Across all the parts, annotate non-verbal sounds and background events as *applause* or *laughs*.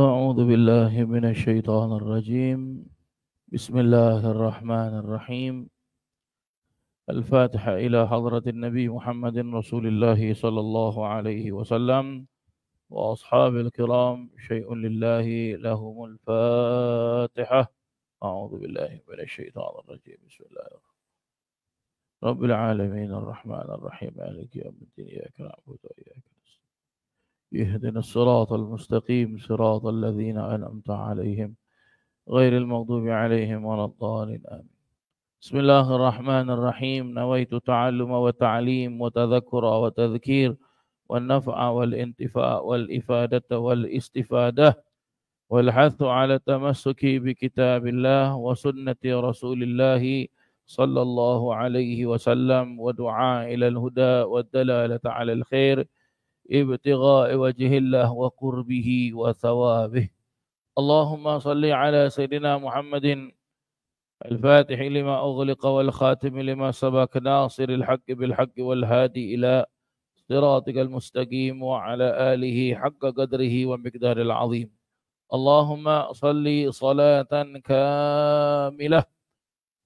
أعوذ بالله من الشيطان الرجيم بسم الله الرحمن الرحيم الفاتحة إلى حضرة النبي محمد رسول الله صلى الله عليه وسلم وأصحاب الكرام شيء لله لهم الفاتحة أعوذ بالله من الشيطان الرجيم بسم الله الرحمن الرحيم رب العالمين الرحمن الرحيم مالك يوم الدين إياك نعبد وإياك نستعين اهدنا الصراط المستقيم صراط الذين أنعمت عليهم غير المغضوب عليهم ولا الضالين آمين بسم الله الرحمن الرحيم نويت تعلم وتعليم وتذكر وتذكير والنفع والانتفاء والإفادة والاستفادة والحث على التمسك بكتاب الله وسنة رسول الله صلى الله عليه وسلم ودعاء إلى الهدى والدلالة على الخير ابتغاء وجه الله وقربه وثوابه اللهم صل على سيدنا محمد الفاتح لما أغلق والخاتم لما سبق ناصر الحق بالحق والهادي إلى صراطك المستقيم وعلى آله حق قدره ومقدار العظيم اللهم صل صلاة كاملة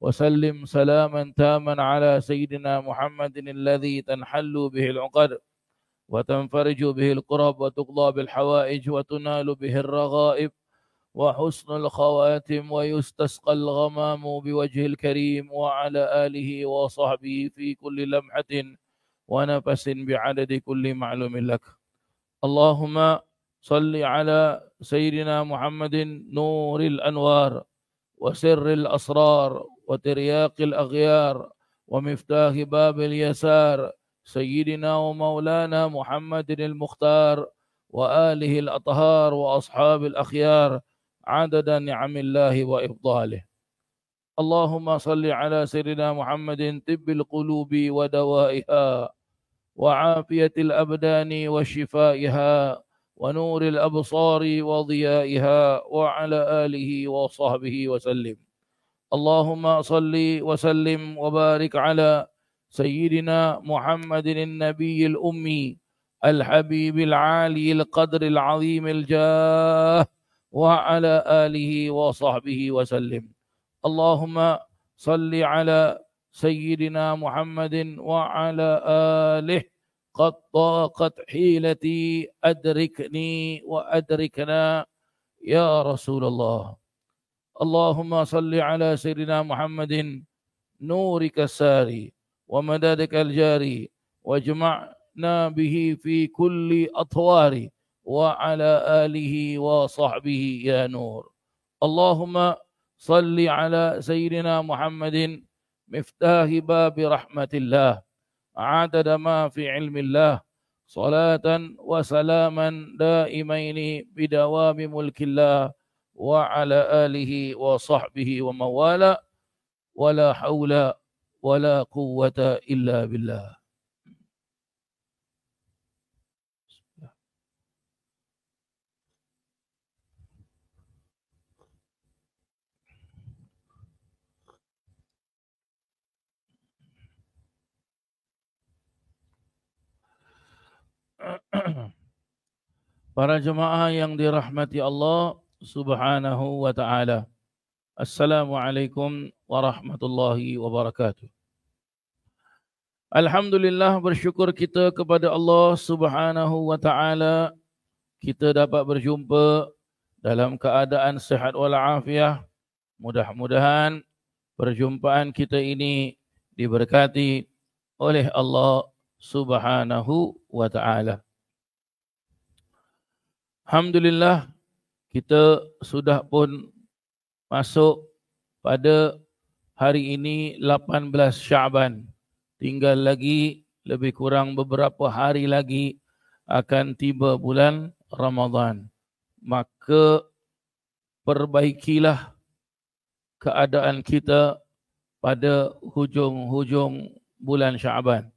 وسلم سلاما تاما على سيدنا محمد الذي تنحل به العقد وتنفرج به القرب وتقضى بالحوائج وتنال به الرغائب وحسن الخواتم ويستسقى الغمام بوجه الكريم وعلى آله وصحبه في كل لمحة ونفس بعدد كل معلوم لك اللهم صل على سيدنا محمد نور الأنوار وسر الأسرار وترياق الأغيار ومفتاح باب اليسار سيدنا ومولانا محمد المختار وآله الأطهار وأصحاب الأخيار عدد نعم الله وإفضاله اللهم صل على سيدنا محمد طب القلوب ودوائها وعافية الأبدان وشفائها ونور الأبصار وضيائها وعلى آله وصحبه وسلم اللهم صل وسلم وبارك على سيدنا محمد النبي الأمي الحبيب العالي القدر العظيم الجاه وعلى آله وصحبه وسلم اللهم صل على سيدنا محمد وعلى آله قد ضاقت حيلتي أدركني وأدركنا يا رسول الله اللهم صل على سيدنا محمد نورك الساري ومدادك الجاري واجمعنا به في كل أطوار وعلى آله وصحبه يا نور اللهم صل على سيدنا محمد مفتاح باب رحمة الله عدد ما في علم الله صلاة وسلاما دائمين بدوام ملك الله وعلى آله وصحبه وموالا ولا حول ولا قوة إلا بالله Para jemaah yang dirahmati Allah Subhanahu wa taala. Assalamualaikum warahmatullahi wabarakatuh. Alhamdulillah bersyukur kita kepada Allah Subhanahu wa taala kita dapat berjumpa dalam keadaan sehat wal afiah. Mudah-mudahan perjumpaan kita ini diberkati oleh Allah Subhanahu wa taala. Alhamdulillah kita sudah pun masuk pada hari ini 18 Syaban. Tinggal lagi lebih kurang beberapa hari lagi akan tiba bulan Ramadhan. Maka perbaikilah keadaan kita pada hujung-hujung bulan Syaban.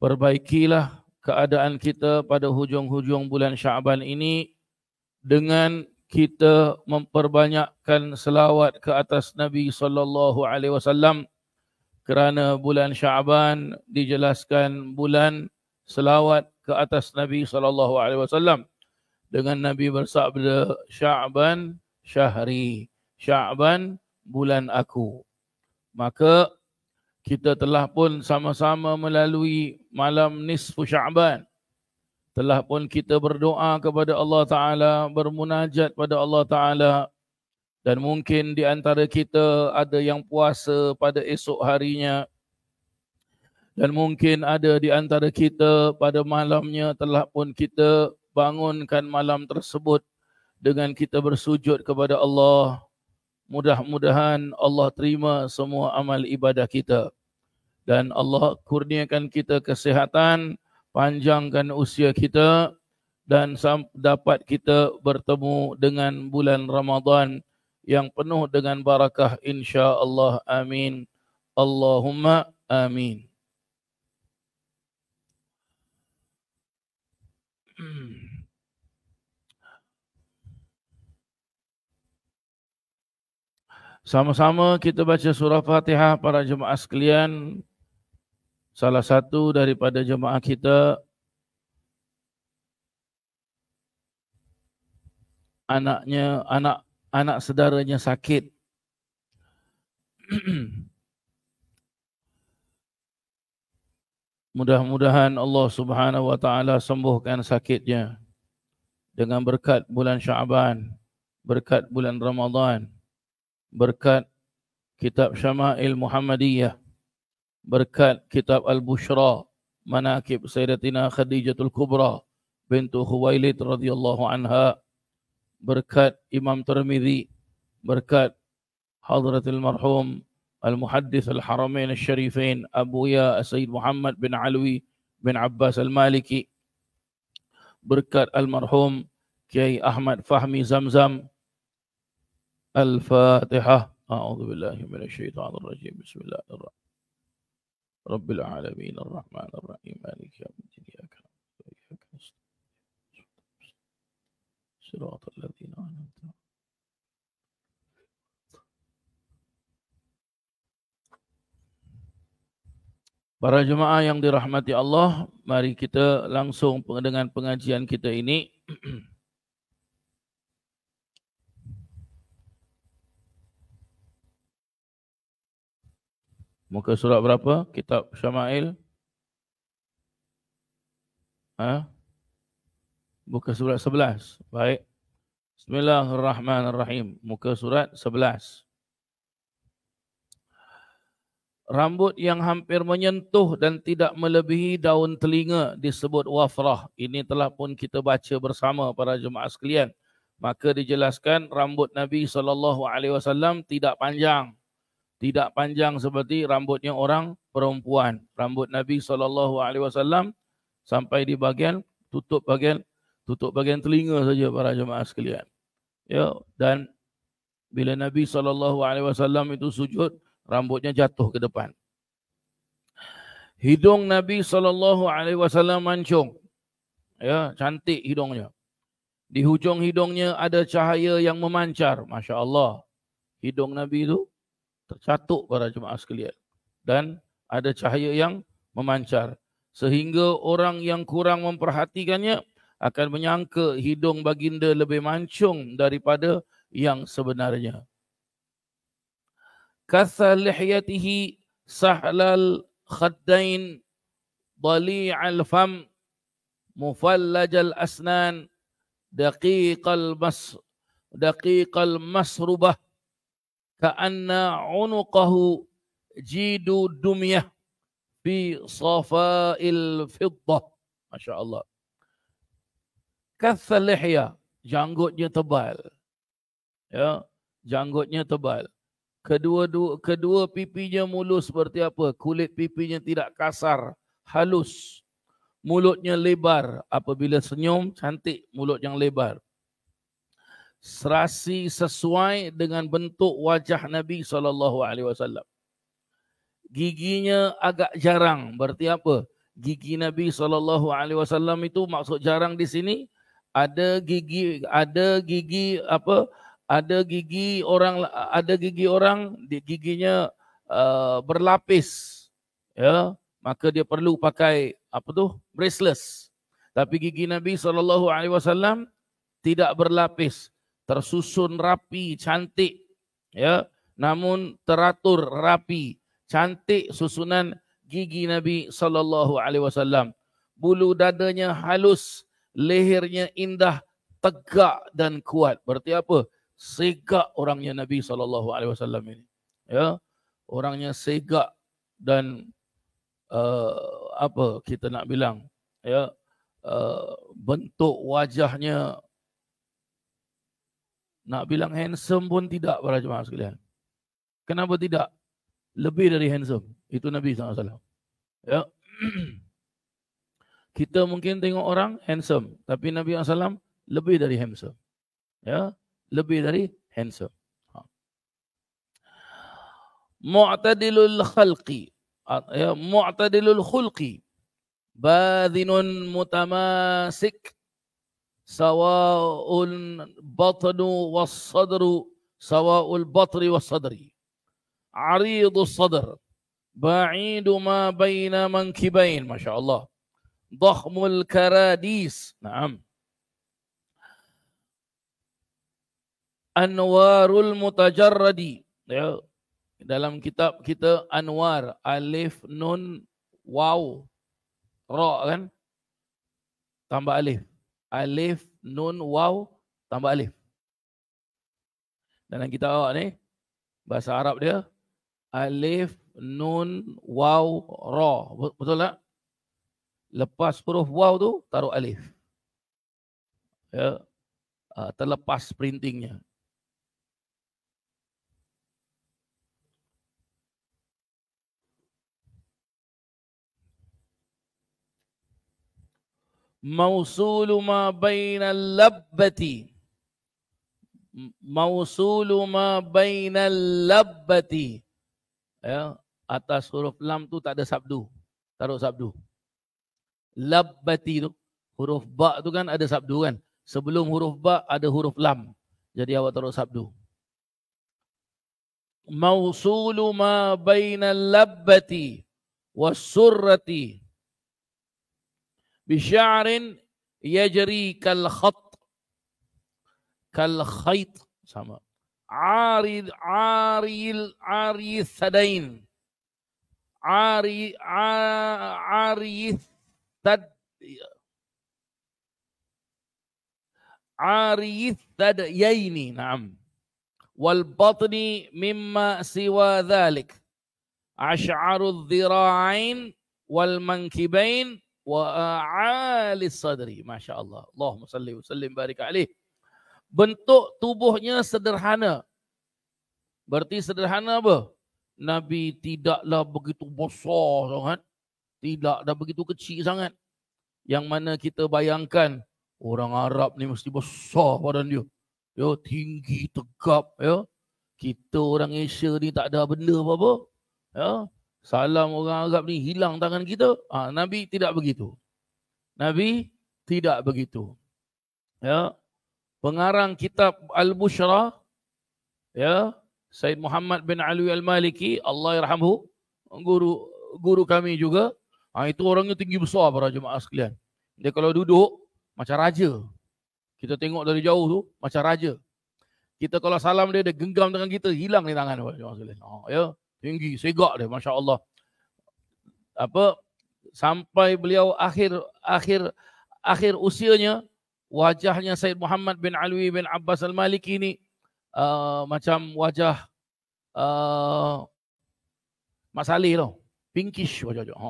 Perbaikilah keadaan kita pada hujung-hujung bulan Syaban ini dengan kita memperbanyakkan selawat ke atas Nabi sallallahu alaihi wasallam kerana bulan Syaban dijelaskan bulan selawat ke atas Nabi sallallahu alaihi wasallam dengan Nabi bersabda Syaban syahri Syaban bulan aku maka kita telah pun sama-sama melalui malam nisfu Syaban telah pun kita berdoa kepada Allah Ta'ala, bermunajat pada Allah Ta'ala dan mungkin di antara kita ada yang puasa pada esok harinya dan mungkin ada di antara kita pada malamnya telah pun kita bangunkan malam tersebut dengan kita bersujud kepada Allah. Mudah-mudahan Allah terima semua amal ibadah kita dan Allah kurniakan kita kesehatan panjangkan usia kita dan dapat kita bertemu dengan bulan Ramadhan yang penuh dengan barakah insya-Allah. Amin. Allahumma amin. Sama-sama kita baca surah Fatihah para jemaah sekalian salah satu daripada jemaah kita anaknya anak anak saudaranya sakit *clears throat* mudah-mudahan Allah Subhanahu wa taala sembuhkan sakitnya dengan berkat bulan Syaban berkat bulan Ramadan berkat kitab Syama'il Muhammadiyah berkat kitab Al-Bushra manakib Sayyidatina Khadijatul Kubra bintu Khuwailid radhiyallahu anha berkat Imam Tirmizi berkat Hadratul Marhum Al-Muhaddis Al-Haramain Al-Sharifain Abu Ya Sayyid Muhammad bin Alwi bin Abbas Al-Maliki berkat Al-Marhum Kiai Ahmad Fahmi Zamzam Al-Fatihah A'udzu billahi minasy syaithanir rajim Bismillahirrahmanirrahim رب العالمين الرحمن الرحيم مالك يوم الدين اياك نعبد واياك نستعين صراط الذين انعمت Para jemaah yang dirahmati Allah, mari kita langsung dengan pengajian kita ini. Muka surat berapa? Kitab Syama'il. Ha? Muka surat 11. Baik. Bismillahirrahmanirrahim. Muka surat 11. Rambut yang hampir menyentuh dan tidak melebihi daun telinga disebut wafrah. Ini telah pun kita baca bersama para jemaah sekalian. Maka dijelaskan rambut Nabi SAW tidak panjang tidak panjang seperti rambutnya orang perempuan. Rambut Nabi sallallahu alaihi wasallam sampai di bagian tutup bagian, tutup bagian telinga saja para jemaah sekalian. Ya, dan bila Nabi sallallahu alaihi wasallam itu sujud, rambutnya jatuh ke depan. Hidung Nabi sallallahu alaihi wasallam mancung. Ya, cantik hidungnya. Di hujung hidungnya ada cahaya yang memancar, masya-Allah. Hidung Nabi itu tercatuk para jemaah sekalian dan ada cahaya yang memancar sehingga orang yang kurang memperhatikannya akan menyangka hidung baginda lebih mancung daripada yang sebenarnya kasalihyatihi sahlal khaddain dali'al fam mufallajal asnan daqiqal mas daqiqal masrubah ka'anna unuqahu jidu dumyah fi safail fiddah. Masya Allah. Kathalihya, janggutnya tebal. Ya, janggutnya tebal. Kedua dua, kedua pipinya mulus seperti apa? Kulit pipinya tidak kasar, halus. Mulutnya lebar apabila senyum cantik mulut yang lebar serasi sesuai dengan bentuk wajah Nabi saw. Giginya agak jarang, berarti apa? Gigi Nabi saw itu maksud jarang di sini ada gigi ada gigi apa? Ada gigi orang ada gigi orang giginya uh, berlapis. Ya, maka dia perlu pakai apa tu? Braceless. Tapi gigi Nabi saw tidak berlapis tersusun rapi, cantik. Ya, namun teratur rapi, cantik susunan gigi Nabi sallallahu alaihi wasallam. Bulu dadanya halus, lehernya indah, tegak dan kuat. Berarti apa? Segak orangnya Nabi sallallahu alaihi wasallam ini. Ya. Orangnya segak dan uh, apa kita nak bilang? Ya. Uh, bentuk wajahnya nak bilang handsome pun tidak para jemaah sekalian. Kenapa tidak? Lebih dari handsome. Itu Nabi SAW. Ya. *clears throat* Kita mungkin tengok orang handsome. Tapi Nabi SAW lebih dari handsome. Ya. Lebih dari handsome. Ha. Mu'tadilul khalqi. Ya. Mu'tadilul khulqi. badinun mutamasik. سواء البطن والصدر سواء البطن والصدر عريض الصدر بعيد ما بين منكبين ما شاء الله ضخم الكراديس نعم أنوار المتجرد dalam kitab kita Anwar alif nun waw ra kan tambah alif alif nun waw tambah alif. Dalam kitab awak ni bahasa Arab dia alif nun waw ra. Betul tak? Lepas huruf waw tu taruh alif. Ya. Ah, terlepas printingnya. موصول ما بين اللبة موصول ما al-Labbati. ya atas huruf lam tu tak ada sabdu taruh sabdu labbati tu huruf ba tu kan ada sabdu kan sebelum huruf ba ada huruf lam jadi awak taruh sabdu mausulu ma al labbati was wasurrati بشعر يجري كالخط كالخيط سما عاري عاري عاري الثدين عاري عاري الثد عاري الثديين نعم والبطن مما سوى ذلك أشعر الذراعين والمنكبين وعالي الصدري ما شاء الله اللهم صل sallim barik عليه bentuk tubuhnya sederhana berarti sederhana apa nabi tidaklah begitu besar sangat tidaklah begitu kecil sangat yang mana kita bayangkan orang Arab ni mesti besar badan dia ya tinggi tegap ya kita orang Asia ni tak ada benda apa-apa ya salam orang Arab ni hilang tangan kita. Ha, Nabi tidak begitu. Nabi tidak begitu. Ya. Pengarang kitab Al-Bushra ya, Said Muhammad bin Alwi Al-Maliki, Allah yarhamhu, guru guru kami juga. Ha, itu orangnya tinggi besar para jemaah sekalian. Dia kalau duduk macam raja. Kita tengok dari jauh tu macam raja. Kita kalau salam dia dia genggam dengan kita, hilang ni tangan para jemaah sekalian. Ha, ya tinggi segak dia masya-Allah. Apa sampai beliau akhir akhir akhir usianya wajahnya Said Muhammad bin Alwi bin Abbas Al-Maliki ini uh, macam wajah uh, Mak Saleh tau. Pinkish wajah dia. Ha,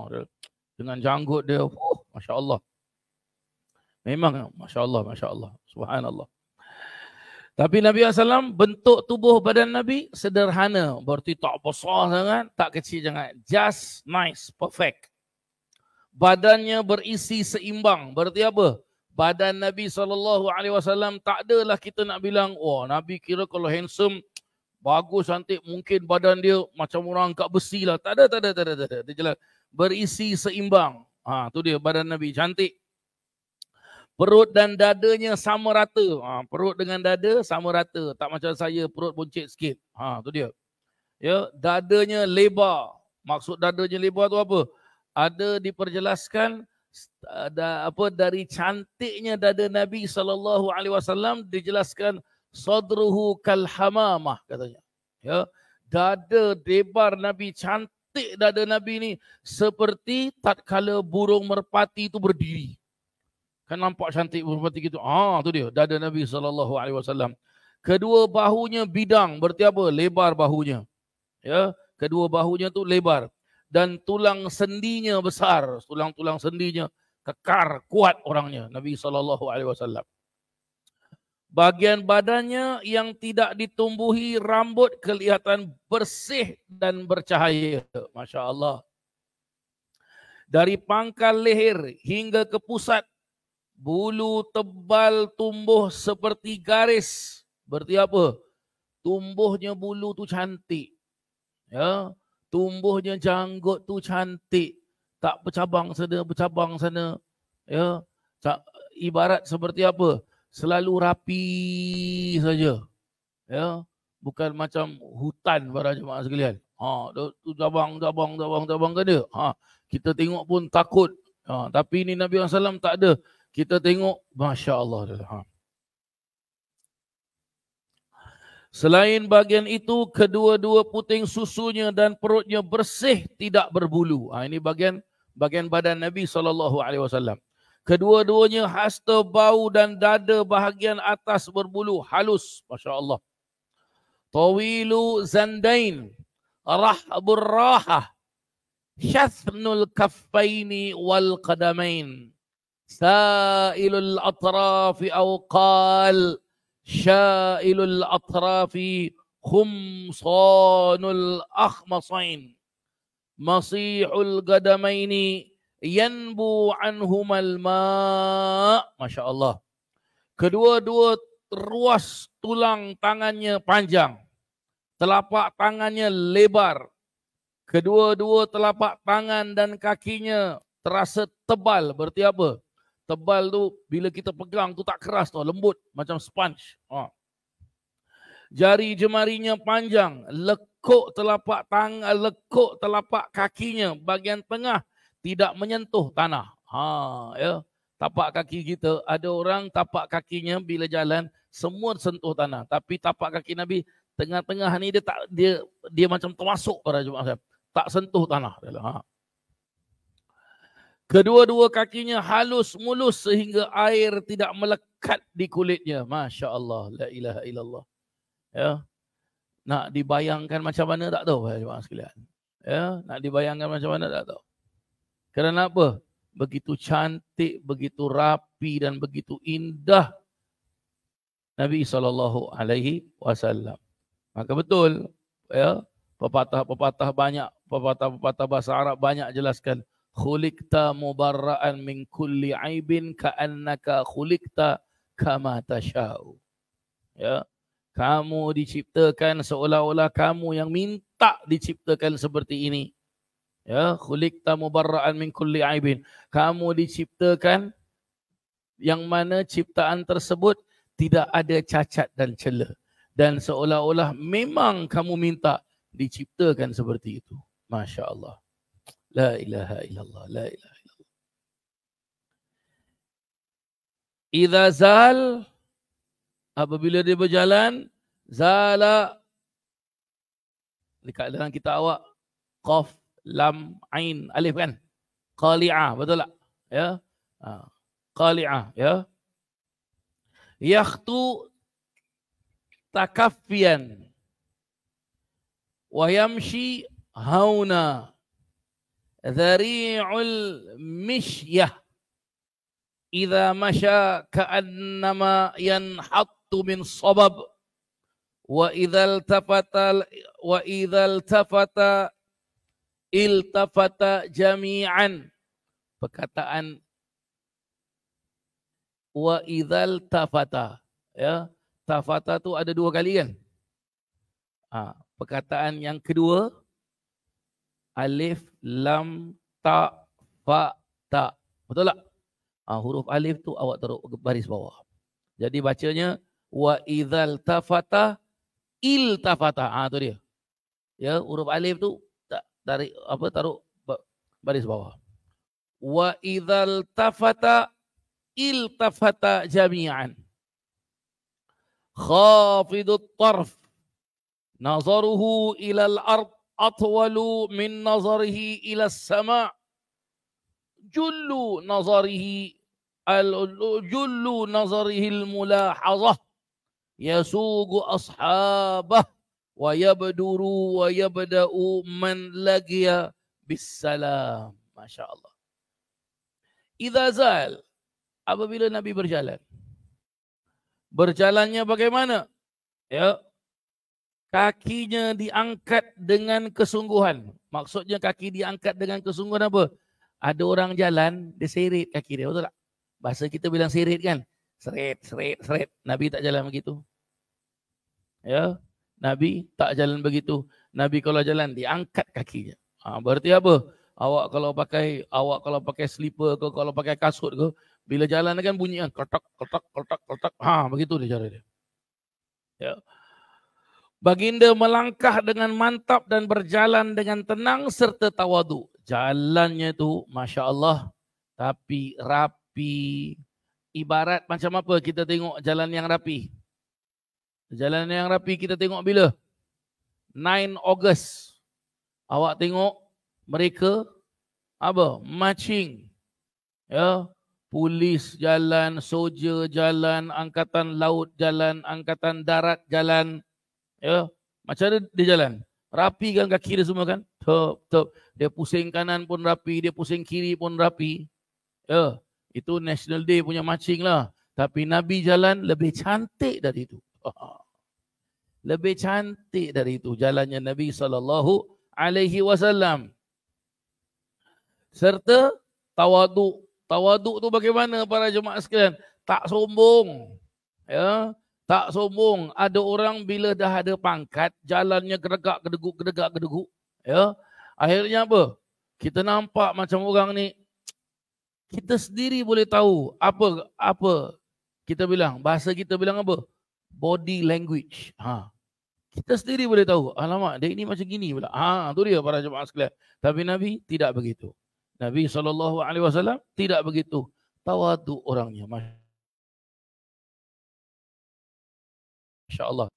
dengan janggut dia. Oh, Masya Allah. Memang Masya Allah, Masya Allah. Subhanallah. Tapi Nabi SAW bentuk tubuh badan Nabi sederhana. Berarti tak besar sangat, tak kecil sangat. Just nice, perfect. Badannya berisi seimbang. Berarti apa? Badan Nabi SAW tak adalah kita nak bilang, wah Nabi kira kalau handsome, bagus, cantik, mungkin badan dia macam orang angkat besi lah. Tak ada, tak ada, tak ada. Tak ada. Dia jelas. Berisi seimbang. Ha, tu dia badan Nabi. Cantik. Perut dan dadanya sama rata. Ha, perut dengan dada sama rata. Tak macam saya perut buncit sikit. Ha, tu dia. Ya, dadanya lebar. Maksud dadanya lebar tu apa? Ada diperjelaskan ada eh, apa dari cantiknya dada Nabi sallallahu alaihi wasallam dijelaskan sadruhu kal hamamah katanya. Ya, dada lebar Nabi cantik dada Nabi ni seperti tatkala burung merpati itu berdiri. Kan nampak cantik seperti itu. Ah, ha, tu dia. Dada Nabi sallallahu alaihi wasallam. Kedua bahunya bidang, berarti apa? Lebar bahunya. Ya, kedua bahunya tu lebar dan tulang sendinya besar, tulang-tulang sendinya kekar, kuat orangnya Nabi sallallahu alaihi wasallam. Bagian badannya yang tidak ditumbuhi rambut kelihatan bersih dan bercahaya. Masya Allah. Dari pangkal leher hingga ke pusat bulu tebal tumbuh seperti garis. Berarti apa? Tumbuhnya bulu tu cantik. Ya, tumbuhnya janggut tu cantik. Tak bercabang sana, bercabang sana. Ya, tak, ibarat seperti apa? Selalu rapi saja. Ya, bukan macam hutan para jemaah sekalian. Ha, tu cabang, cabang, cabang, cabang ke dia? Ha, kita tengok pun takut. Ha, tapi ini Nabi Muhammad SAW tak ada kita tengok Masya Allah. Ha. Selain bagian itu, kedua-dua puting susunya dan perutnya bersih tidak berbulu. Ha, ini bagian bagian badan Nabi SAW. Kedua-duanya hasta bau dan dada bahagian atas berbulu halus. Masya Allah. Tawilu zandain. Rahburrahah. Syathnul kaffaini wal qadamain. سائل الأطراف أو قال شائل الأطراف خمصان الأخمصين مصيح القدمين ينبو عنهما الماء ما شاء الله kedua-dua ruas tulang tangannya panjang telapak tangannya lebar kedua-dua telapak tangan dan kakinya terasa tebal berarti apa tebal tu bila kita pegang tu tak keras tu lembut macam sponge ha. jari jemarinya panjang lekuk telapak tangan lekuk telapak kakinya bagian tengah tidak menyentuh tanah ha ya tapak kaki kita ada orang tapak kakinya bila jalan semua sentuh tanah tapi tapak kaki nabi tengah-tengah ni dia tak dia dia macam termasuk para jemaah tak sentuh tanah dia ha Kedua-dua kakinya halus mulus sehingga air tidak melekat di kulitnya. Masya Allah. La ilaha illallah. Ya. Nak dibayangkan macam mana tak tahu. Ya, sekalian. Nak dibayangkan macam mana tak tahu. Kerana apa? Begitu cantik, begitu rapi dan begitu indah Nabi saw. Maka betul ya, pepatah-pepatah banyak, pepatah-pepatah bahasa Arab banyak jelaskan khulikta mubarra'an min kulli aibin ka'annaka khulikta kama tasha'u. Ya. Kamu diciptakan seolah-olah kamu yang minta diciptakan seperti ini. Ya, khulikta mubarra'an min kulli aibin. Kamu diciptakan yang mana ciptaan tersebut tidak ada cacat dan celah dan seolah-olah memang kamu minta diciptakan seperti itu. Masya-Allah. لا إله إلا الله لا إله إلا الله إذا زال apabila dia berjalan zala dekat dalam kita awak qaf lam ain alif kan qali'ah betul tak ya ha. qali'ah ya yakhtu takaffiyan wa yamshi hauna dhari'ul mishyah idza masha ka'annama yanhattu min sabab wa idzal tafata wa idzal tafata iltafata jami'an perkataan wa idzal tafata ya tafata tu ada dua kali kan ha, perkataan yang kedua alif lam ta fa ta betul tak ha, huruf alif tu awak taruh baris bawah jadi bacanya wa idzal tafata il tafata ha tu dia ya huruf alif tu tak dari apa taruh baris bawah wa idzal tafata il tafata jami'an khafidut tarf nazaruhu ilal al-ard أطول من نظره إلى السماء جل نظره جل نظره الملاحظة يسوق أصحابه ويبدر ويبدأ من لقي بالسلام ما شاء الله إذا زال أبو النبي برجالان برجالانيا bagaimana ya kakinya diangkat dengan kesungguhan. Maksudnya kaki diangkat dengan kesungguhan apa? Ada orang jalan, dia seret kaki dia. Betul tak? Bahasa kita bilang seret kan? Seret, seret, seret. Nabi tak jalan begitu. Ya, Nabi tak jalan begitu. Nabi kalau jalan, diangkat kakinya. Ha, berarti apa? Awak kalau pakai awak kalau pakai slipper, ke, kalau pakai kasut ke, bila jalan kan bunyi kan, kertak, kertak, kertak, kertak. Ha, begitu dia cara dia. Ya. Baginda melangkah dengan mantap dan berjalan dengan tenang serta tawadu. Jalannya tu, Masya Allah, tapi rapi. Ibarat macam apa kita tengok jalan yang rapi. Jalan yang rapi kita tengok bila? 9 Ogos. Awak tengok mereka apa? Marching. Ya, polis jalan, soldier jalan, angkatan laut jalan, angkatan darat jalan. Ya, macam mana dia jalan? Rapi kan kaki dia semua kan? Top, top. Dia pusing kanan pun rapi, dia pusing kiri pun rapi. Ya, itu National Day punya marching lah. Tapi Nabi jalan lebih cantik dari itu. *laughs* Lebih cantik dari itu jalannya Nabi sallallahu alaihi wasallam. Serta tawaduk. Tawaduk tu bagaimana para jemaah sekalian? Tak sombong. Ya, tak sombong. Ada orang bila dah ada pangkat, jalannya geregak, gedeguk, geregak, gedeguk. Ya? Akhirnya apa? Kita nampak macam orang ni, kita sendiri boleh tahu apa apa kita bilang. Bahasa kita bilang apa? Body language. Ha. Kita sendiri boleh tahu. Alamak, dia ini macam gini pula. Ha, tu dia para jemaah sekalian. Tapi Nabi tidak begitu. Nabi SAW tidak begitu. Tawadu orangnya. Masya insyaallah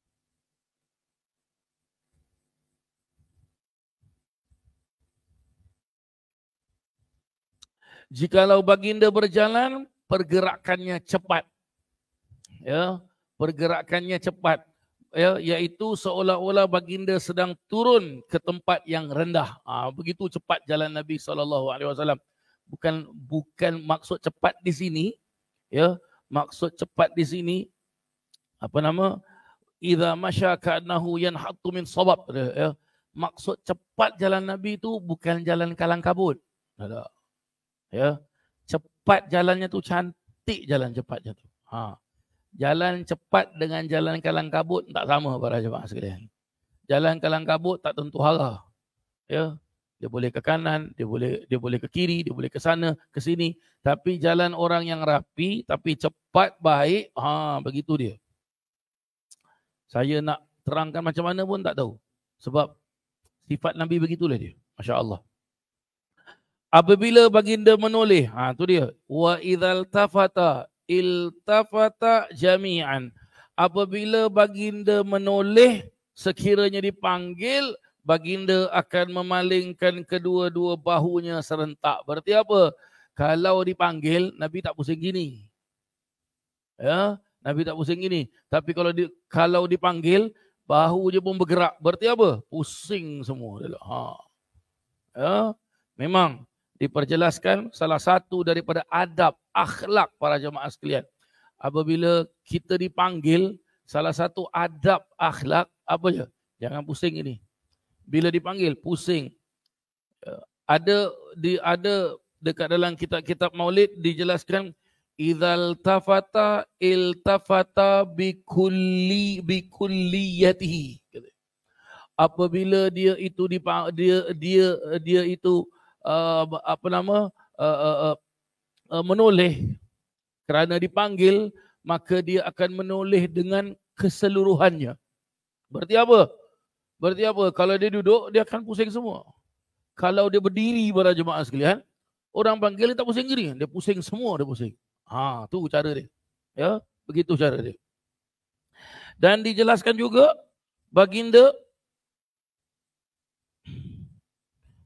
Jikalau baginda berjalan, pergerakannya cepat. Ya, pergerakannya cepat. Ya, iaitu seolah-olah baginda sedang turun ke tempat yang rendah. Ha, begitu cepat jalan Nabi sallallahu alaihi wasallam. Bukan bukan maksud cepat di sini, ya. Maksud cepat di sini apa nama? idza masya ka'annahu yanhattu min sabab ya maksud cepat jalan nabi itu bukan jalan kalang kabut ada ya cepat jalannya tu cantik jalan cepatnya tu ha jalan cepat dengan jalan kalang kabut tak sama para jemaah sekalian jalan kalang kabut tak tentu arah ya dia boleh ke kanan dia boleh dia boleh ke kiri dia boleh ke sana ke sini tapi jalan orang yang rapi tapi cepat baik ha begitu dia saya nak terangkan macam mana pun tak tahu. Sebab sifat Nabi begitulah dia. Masya Allah. Apabila baginda menoleh, ha, tu dia. Wa idhal tafata iltafata jami'an. Apabila baginda menoleh, sekiranya dipanggil, baginda akan memalingkan kedua-dua bahunya serentak. Berarti apa? Kalau dipanggil, Nabi tak pusing gini. Ya, Nabi tak pusing gini. Tapi kalau di, kalau dipanggil, bahu je pun bergerak. Berarti apa? Pusing semua. Ha. Ya. Memang diperjelaskan salah satu daripada adab akhlak para jemaah sekalian. Apabila kita dipanggil, salah satu adab akhlak apa je? Jangan pusing ini. Bila dipanggil, pusing. Ya. Ada di ada dekat dalam kitab-kitab maulid dijelaskan إذا التفت التفت بكل بكليته apabila dia itu dia dia dia, dia itu uh, apa nama uh, uh, uh, uh, menoleh kerana dipanggil maka dia akan menoleh dengan keseluruhannya berarti apa berarti apa kalau dia duduk dia akan pusing semua kalau dia berdiri para jemaah sekalian orang panggil dia tak pusing diri dia pusing semua dia pusing Ha, tu cara dia. Ya, begitu cara dia. Dan dijelaskan juga baginda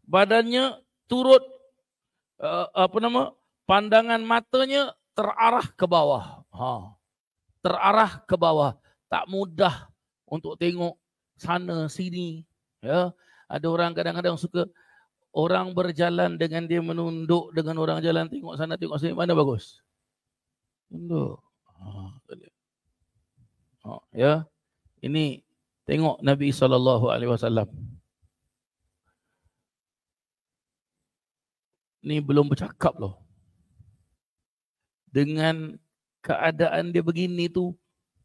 badannya turut uh, apa nama pandangan matanya terarah ke bawah. Ha. Terarah ke bawah. Tak mudah untuk tengok sana sini. Ya. Ada orang kadang-kadang suka orang berjalan dengan dia menunduk dengan orang jalan tengok sana tengok sini mana bagus. Tunduk. Ha, ha, ya. Ini tengok Nabi sallallahu alaihi wasallam. Ni belum bercakap loh. Dengan keadaan dia begini tu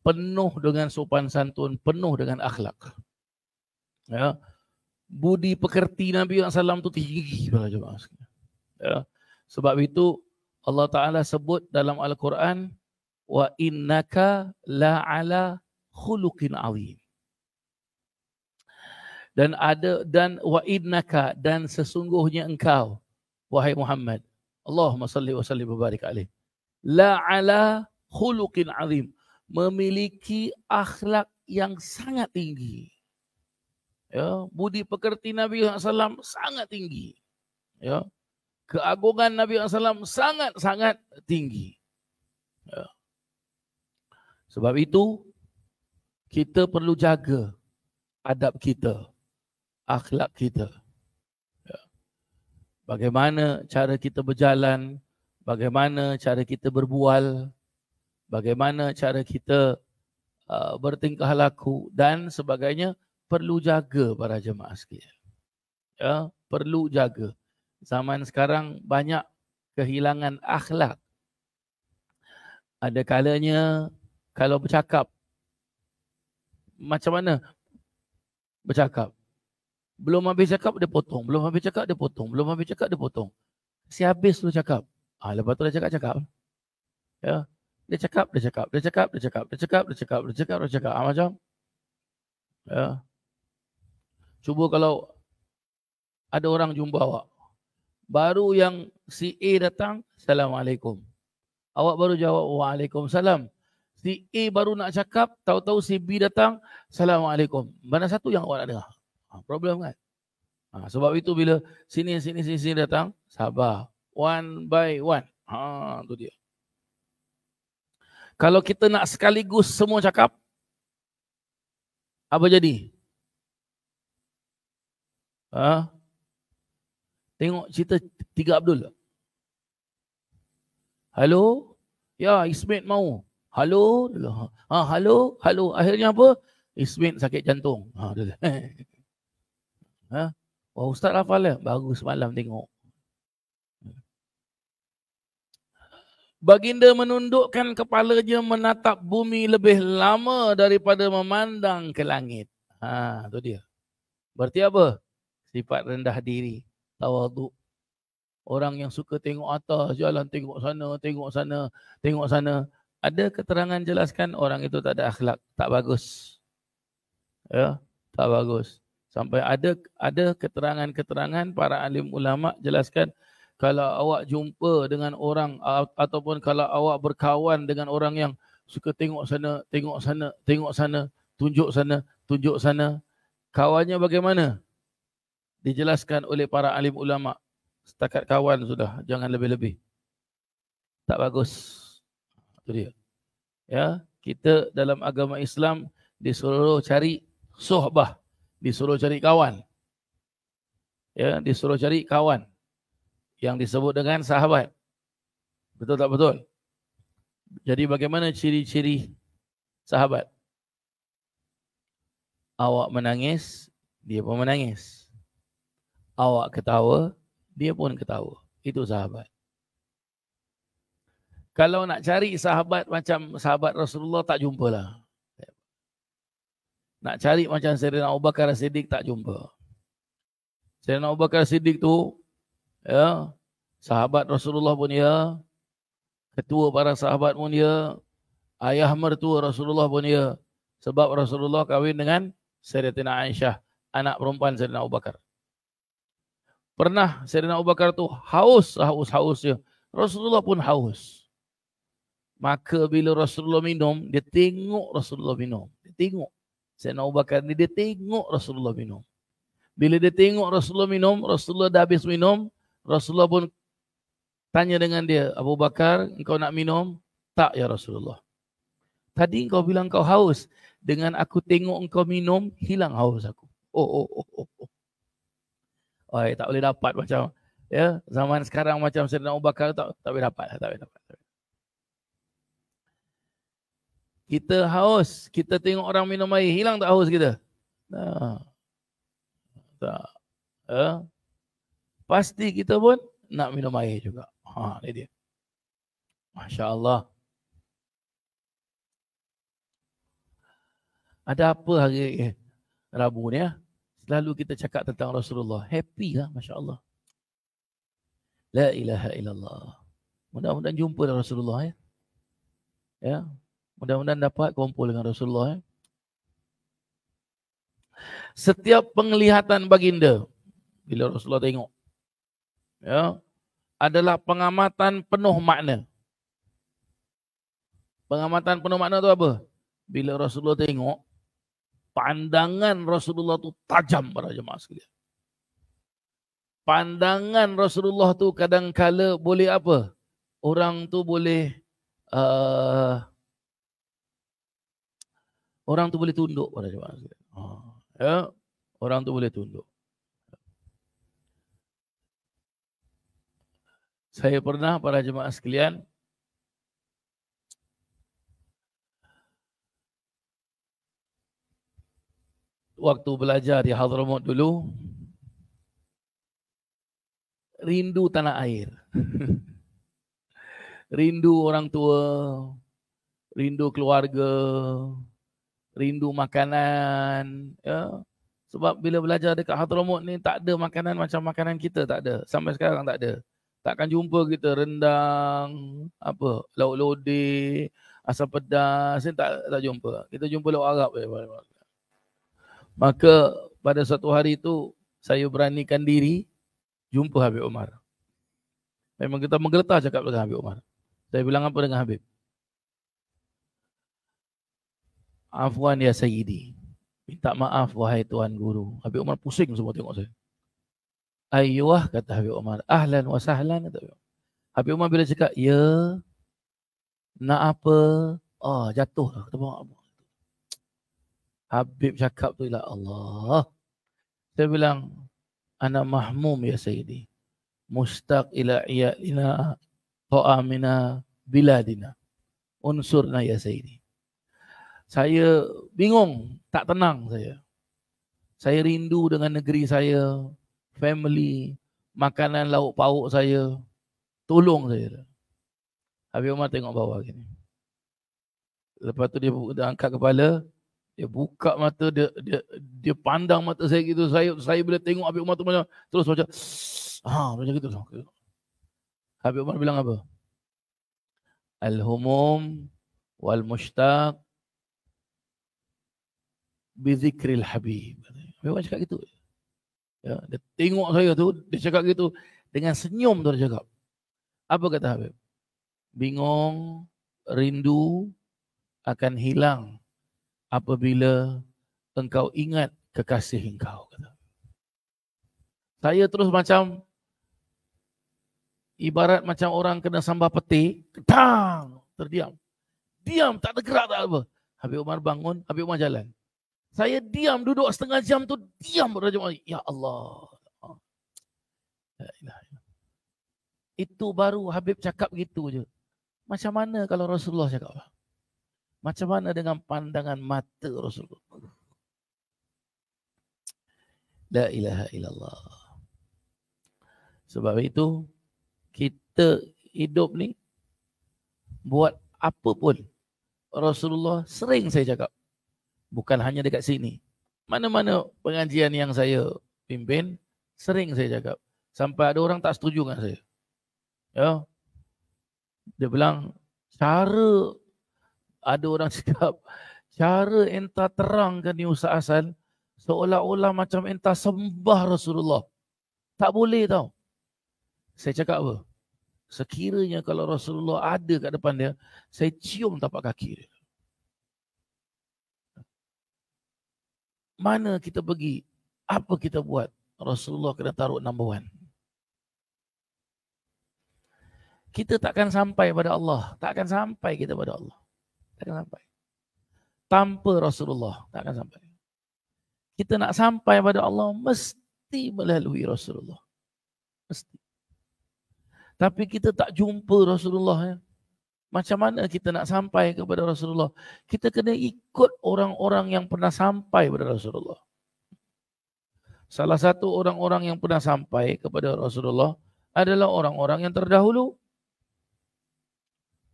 penuh dengan sopan santun, penuh dengan akhlak. Ya. Budi pekerti Nabi sallallahu alaihi wasallam tu tinggi Ya. Sebab itu Allah Taala sebut dalam Al-Quran wa innaka la ala khuluqin azim. Dan ada dan wa innaka dan sesungguhnya engkau wahai Muhammad Allahumma salli wa salli wa barik alaih la ala khuluqin azim memiliki akhlak yang sangat tinggi. Ya, budi pekerti Nabi sallallahu alaihi wasallam sangat tinggi. Ya keagungan Nabi SAW sangat-sangat tinggi. Ya. Sebab itu, kita perlu jaga adab kita, akhlak kita. Ya. Bagaimana cara kita berjalan, bagaimana cara kita berbual, bagaimana cara kita uh, bertingkah laku dan sebagainya, perlu jaga para jemaah sekalian. Ya, perlu jaga zaman sekarang banyak kehilangan akhlak. Ada kalanya kalau bercakap macam mana bercakap? Belum habis cakap dia potong, belum habis cakap dia potong, belum habis cakap dia potong. Si habis dulu cakap. Ah ha, lepas tu dia cakap-cakap. Ya. Dia cakap, dia cakap, dia cakap, dia cakap, dia cakap, dia cakap, dia cakap, dia cakap, ha, macam. Ya. Cuba kalau ada orang jumpa awak. Baru yang si A datang, Assalamualaikum. Awak baru jawab, Waalaikumsalam. Si A baru nak cakap, tahu-tahu si B datang, Assalamualaikum. Mana satu yang awak nak dengar? Ha, problem kan? Ha, sebab itu bila sini, sini, sini, sini datang, sabar. One by one. Ha, tu dia. Kalau kita nak sekaligus semua cakap, apa jadi? Ha? Tengok cerita tiga Abdul. Hello? Ya, Ismet mau. Hello? Ha, hello? Hello. Akhirnya apa? Ismet sakit jantung. Ha, dia. *laughs* ha? Wah, oh, Ustaz hafal lah. Ya? Baru semalam tengok. Baginda menundukkan kepalanya menatap bumi lebih lama daripada memandang ke langit. Ha, tu dia. Berarti apa? Sifat rendah diri tawaduk. Orang yang suka tengok atas, jalan tengok sana, tengok sana, tengok sana. Ada keterangan jelaskan orang itu tak ada akhlak, tak bagus. Ya, tak bagus. Sampai ada ada keterangan-keterangan para alim ulama jelaskan kalau awak jumpa dengan orang ataupun kalau awak berkawan dengan orang yang suka tengok sana, tengok sana, tengok sana, tunjuk sana, tunjuk sana, kawannya bagaimana? dijelaskan oleh para alim ulama setakat kawan sudah jangan lebih-lebih tak bagus itu dia ya kita dalam agama Islam disuruh cari sohbah disuruh cari kawan ya disuruh cari kawan yang disebut dengan sahabat betul tak betul jadi bagaimana ciri-ciri sahabat awak menangis dia pun menangis awak ketawa, dia pun ketawa. Itu sahabat. Kalau nak cari sahabat macam sahabat Rasulullah tak jumpalah. Nak cari macam Sayyidina Abu Bakar Siddiq tak jumpa. Sayyidina Abu Bakar Siddiq tu ya, sahabat Rasulullah pun ya, ketua para sahabat pun ya, ayah mertua Rasulullah pun ya. Sebab Rasulullah kahwin dengan Sayyidina Aisyah, anak perempuan Sayyidina Abu Bakar. Pernah Sayyidina Abu Bakar tu haus, haus, haus dia. Rasulullah pun haus. Maka bila Rasulullah minum, dia tengok Rasulullah minum. Dia tengok. Sayyidina Abu Bakar ni, dia tengok Rasulullah minum. Bila dia tengok Rasulullah minum, Rasulullah dah habis minum, Rasulullah pun tanya dengan dia, Abu Bakar, engkau nak minum? Tak ya Rasulullah. Tadi engkau bilang kau haus. Dengan aku tengok engkau minum, hilang haus aku. Oh, oh, oh, oh. Oi, tak boleh dapat macam ya zaman sekarang macam saya nak ubah kalau tak lah, tak boleh dapat tak boleh dapat kita haus kita tengok orang minum air hilang tak haus kita nah tak ya pasti kita pun nak minum air juga ha ni dia masya-Allah ada apa hari eh, Rabu ni ya? selalu kita cakap tentang Rasulullah. Happy lah, Masya Allah. La ilaha illallah. Mudah-mudahan jumpa dengan Rasulullah ya. Ya. Mudah-mudahan dapat kumpul dengan Rasulullah ya. Setiap penglihatan baginda bila Rasulullah tengok ya adalah pengamatan penuh makna. Pengamatan penuh makna tu apa? Bila Rasulullah tengok pandangan Rasulullah tu tajam para jemaah sekalian. Pandangan Rasulullah tu kadang kala boleh apa? Orang tu boleh uh, orang tu boleh tunduk para jemaah sekalian. Oh, ya. Orang tu boleh tunduk. Saya pernah para jemaah sekalian waktu belajar di Hadramaut dulu rindu tanah air. *laughs* rindu orang tua, rindu keluarga, rindu makanan, ya. Sebab bila belajar dekat Hadramaut ni tak ada makanan macam makanan kita tak ada. Sampai sekarang tak ada. Takkan jumpa kita rendang, apa, lauk lodeh, asam pedas, ni tak tak jumpa. Kita jumpa lauk Arab Eh. Maka pada suatu hari itu saya beranikan diri jumpa Habib Umar. Memang kita menggeletar cakap dengan Habib Umar. Saya bilang apa dengan Habib? Afwan ya Sayyidi. Minta maaf wahai Tuan Guru. Habib Umar pusing semua tengok saya. Ayuh kata Habib Umar. Ahlan wa sahlan. Kata Habib. Habib Umar bila cakap ya. Nak apa? Oh jatuh lah. Kata Habib Habib cakap tu ialah ya Allah. Saya bilang, Ana mahmum ya Sayyidi. Mustaq ila iya'ina ta'amina biladina. Unsurna ya Sayyidi. Saya bingung, tak tenang saya. Saya rindu dengan negeri saya, family, makanan lauk pauk saya. Tolong saya. Habib Umar tengok bawah gini. Lepas tu dia angkat kepala, dia buka mata, dia, dia, dia pandang mata saya gitu. Saya saya bila tengok Habib Umar tu macam, terus macam, *sniffs* ha, macam gitu. Habib Umar bilang apa? Al-humum wal-mushtaq bizikril habib. Habib Umar cakap gitu. Ya, dia tengok saya tu, dia cakap gitu. Dengan senyum tu dia cakap. Apa kata Habib? Bingung, rindu akan hilang apabila engkau ingat kekasih engkau. Saya terus macam ibarat macam orang kena sambar peti, ketang, terdiam. Diam, tak ada gerak, tak apa. Habib Umar bangun, Habib Umar jalan. Saya diam, duduk setengah jam tu, diam. Raja ya Allah. Itu baru Habib cakap gitu je. Macam mana kalau Rasulullah cakap? Macam mana dengan pandangan mata Rasulullah? La ilaha illallah. Sebab itu, kita hidup ni buat apa pun. Rasulullah sering saya cakap. Bukan hanya dekat sini. Mana-mana pengajian yang saya pimpin, sering saya cakap. Sampai ada orang tak setuju dengan saya. Ya. Dia bilang, cara ada orang *laughs* cakap cara entah terangkan ni Ustaz Hasan seolah-olah macam entah sembah Rasulullah. Tak boleh tau. Saya cakap apa? Sekiranya kalau Rasulullah ada kat depan dia, saya cium tapak kaki dia. Mana kita pergi? Apa kita buat? Rasulullah kena taruh number one. Kita takkan sampai pada Allah. Takkan sampai kita pada Allah takkan sampai. Tanpa Rasulullah, takkan sampai. Kita nak sampai kepada Allah, mesti melalui Rasulullah. Mesti. Tapi kita tak jumpa Rasulullah. Ya? Macam mana kita nak sampai kepada Rasulullah? Kita kena ikut orang-orang yang pernah sampai kepada Rasulullah. Salah satu orang-orang yang pernah sampai kepada Rasulullah adalah orang-orang yang terdahulu.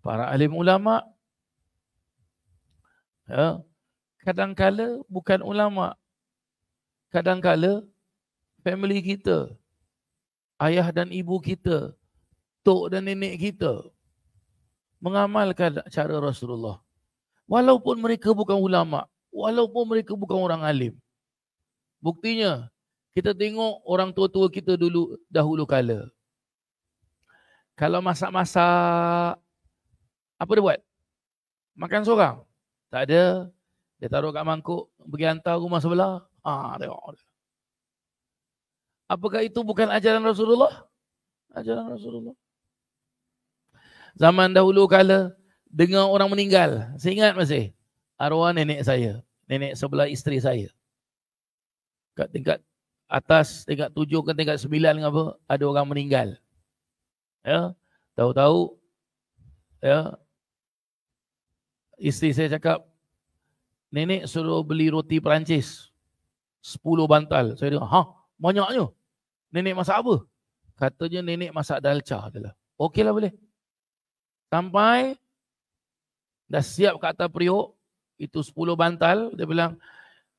Para alim ulama' ya, kadangkala bukan ulama kadangkala family kita ayah dan ibu kita tok dan nenek kita mengamalkan cara Rasulullah walaupun mereka bukan ulama walaupun mereka bukan orang alim buktinya kita tengok orang tua-tua kita dulu dahulu kala kalau masak-masak apa dia buat makan seorang tak ada. Dia taruh kat mangkuk. Pergi hantar rumah sebelah. Ah, tengok. Apakah itu bukan ajaran Rasulullah? Ajaran Rasulullah. Zaman dahulu kala dengar orang meninggal. Saya ingat masih. Arwah nenek saya. Nenek sebelah isteri saya. Kat tingkat atas, tingkat tujuh ke tingkat sembilan dengan apa, ada orang meninggal. Ya, tahu-tahu ya, isteri saya cakap, nenek suruh beli roti Perancis. sepuluh bantal. Saya dia, ha? Banyaknya? Nenek masak apa? Katanya nenek masak dalca. Adalah. Okeylah boleh. Sampai dah siap kat atas periuk, itu sepuluh bantal, dia bilang,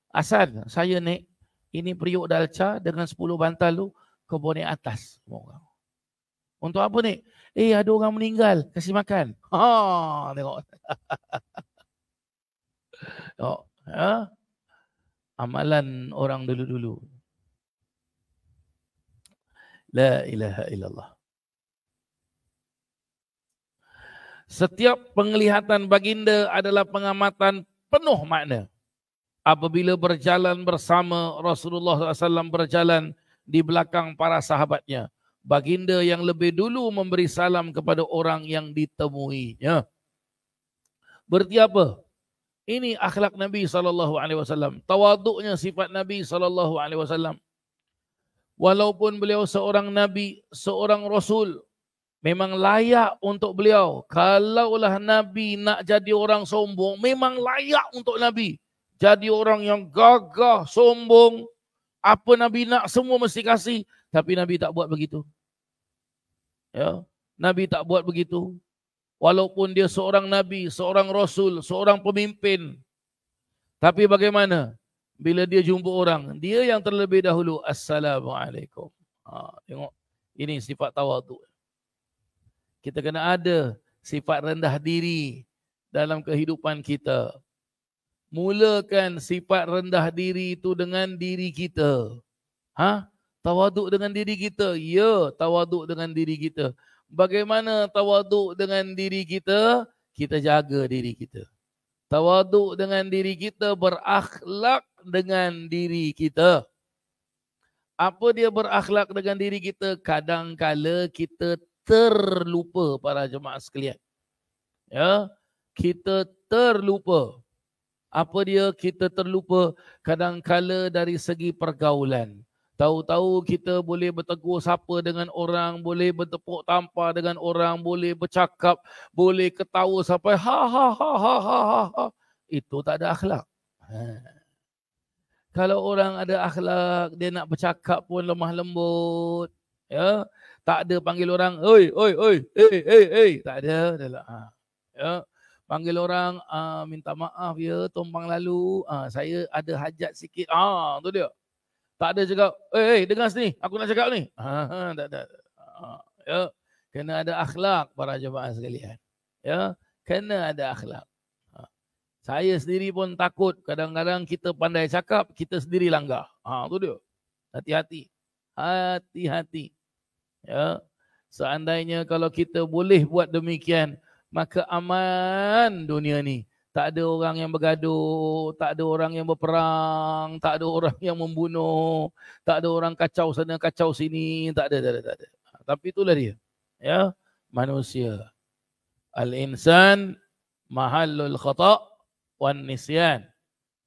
Asal saya ni, ini periuk dalca dengan sepuluh bantal tu, kau boleh atas. Untuk apa ni? Eh, ada orang meninggal. Kasih makan. Ha, tengok. *laughs* tengok. Ha? Amalan orang dulu-dulu. La ilaha illallah. Setiap penglihatan baginda adalah pengamatan penuh makna. Apabila berjalan bersama Rasulullah SAW berjalan di belakang para sahabatnya baginda yang lebih dulu memberi salam kepada orang yang ditemuinya. Berarti apa? Ini akhlak Nabi saw. alaihi Tawaduknya sifat Nabi saw. Walaupun beliau seorang nabi, seorang rasul, memang layak untuk beliau. Kalaulah nabi nak jadi orang sombong, memang layak untuk nabi jadi orang yang gagah, sombong, apa Nabi nak semua mesti kasih. Tapi Nabi tak buat begitu. Ya, Nabi tak buat begitu. Walaupun dia seorang Nabi, seorang Rasul, seorang pemimpin. Tapi bagaimana? Bila dia jumpa orang, dia yang terlebih dahulu. Assalamualaikum. Ha, tengok, ini sifat tawaduk. Kita kena ada sifat rendah diri dalam kehidupan kita. Mulakan sifat rendah diri itu dengan diri kita. Ha? Tawaduk dengan diri kita. Ya, tawaduk dengan diri kita. Bagaimana tawaduk dengan diri kita? Kita jaga diri kita. Tawaduk dengan diri kita, berakhlak dengan diri kita. Apa dia berakhlak dengan diri kita? Kadangkala kita terlupa para jemaah sekalian. Ya, kita terlupa apa dia kita terlupa kadangkala dari segi pergaulan. Tahu-tahu kita boleh bertegur sapa dengan orang, boleh bertepuk tanpa dengan orang, boleh bercakap, boleh ketawa sampai ha ha ha ha ha ha. ha. Itu tak ada akhlak. Ha. Kalau orang ada akhlak, dia nak bercakap pun lemah lembut. Ya, tak ada panggil orang, oi, oi, oi, eh, eh, eh, tak ada. Dalam, ha. Ya, panggil orang uh, minta maaf ya tumpang lalu uh, saya ada hajat sikit ah tu dia tak ada cakap eh hey, eh, hey, dengar sini aku nak cakap ni ha *laughs* tak tak, tak. Uh, ya kena ada akhlak para jemaah sekalian ya kena ada akhlak uh, saya sendiri pun takut kadang-kadang kita pandai cakap kita sendiri langgar ha tu dia hati-hati hati-hati ya seandainya kalau kita boleh buat demikian maka aman dunia ni. Tak ada orang yang bergaduh, tak ada orang yang berperang, tak ada orang *laughs* yang membunuh, tak ada orang kacau sana, kacau sini, tak ada, tak ada, tak ada. Ha, tapi itulah dia. Ya, manusia. Al-insan mahallul khata' wan nisyan.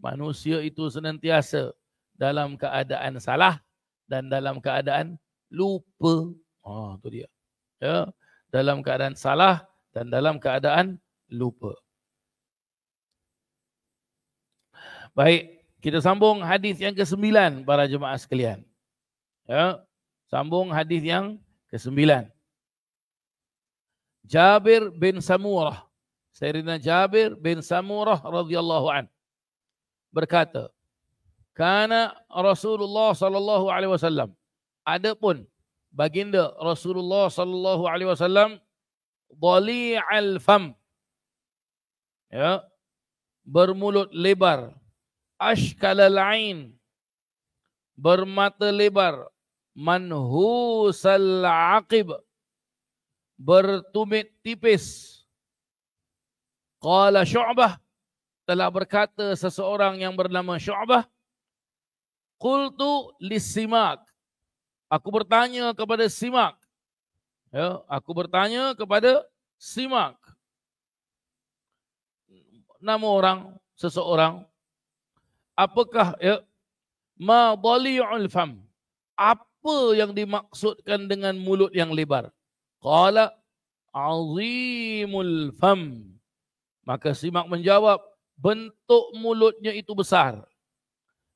Manusia itu senantiasa dalam keadaan salah dan dalam keadaan lupa. Ha, oh, tu dia. Ya, dalam keadaan salah dan dalam keadaan lupa. Baik, kita sambung hadis yang ke-9 para jemaah sekalian. Ya, sambung hadis yang ke-9. Jabir bin Samurah. Sayyidina Jabir bin Samurah radhiyallahu an berkata, "Kana Rasulullah sallallahu alaihi wasallam adapun baginda Rasulullah sallallahu alaihi wasallam al fam ya bermulut lebar al ain bermata lebar manhusal aqib bertumit tipis qala syu'bah telah berkata seseorang yang bernama syu'bah qultu Simak, aku bertanya kepada simak Ya, aku bertanya kepada Simak. Nama orang, seseorang. Apakah ya, ma dali'ul fam? Apa yang dimaksudkan dengan mulut yang lebar? Qala azimul fam. Maka Simak menjawab, bentuk mulutnya itu besar.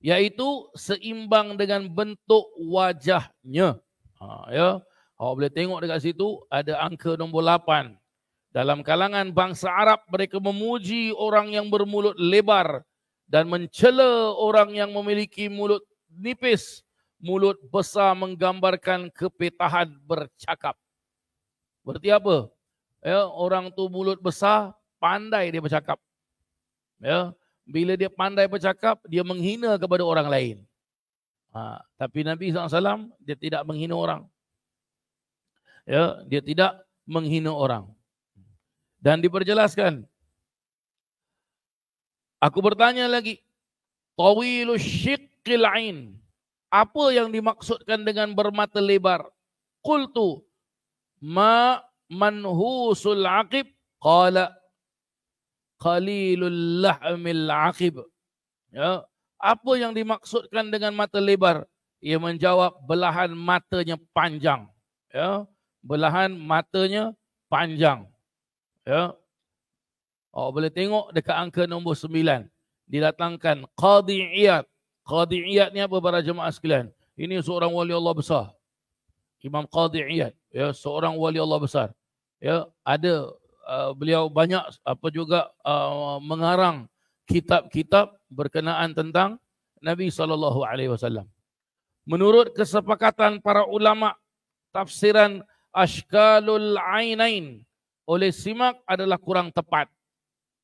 Yaitu seimbang dengan bentuk wajahnya. Ha, ya. Awak boleh tengok dekat situ ada angka nombor 8. Dalam kalangan bangsa Arab mereka memuji orang yang bermulut lebar dan mencela orang yang memiliki mulut nipis. Mulut besar menggambarkan kepetahan bercakap. Berarti apa? Ya, orang tu mulut besar, pandai dia bercakap. Ya, bila dia pandai bercakap, dia menghina kepada orang lain. Ha, tapi Nabi SAW, dia tidak menghina orang ya dia tidak menghina orang dan diperjelaskan aku bertanya lagi tawilu syiqqil ain apa yang dimaksudkan dengan bermata lebar qultu ma manhusul aqib qala qalilul lahmil aqib ya apa yang dimaksudkan dengan mata lebar ia menjawab belahan matanya panjang ya belahan matanya panjang. Ya. Awak boleh tengok dekat angka nombor sembilan. Dilatangkan Qadi'iyat. Qadi'iyat ni apa para jemaah sekalian? Ini seorang wali Allah besar. Imam Qadi'iyat. Ya, seorang wali Allah besar. Ya, ada uh, beliau banyak apa juga uh, mengarang kitab-kitab berkenaan tentang Nabi saw. Menurut kesepakatan para ulama tafsiran ashkalul ainain oleh simak adalah kurang tepat.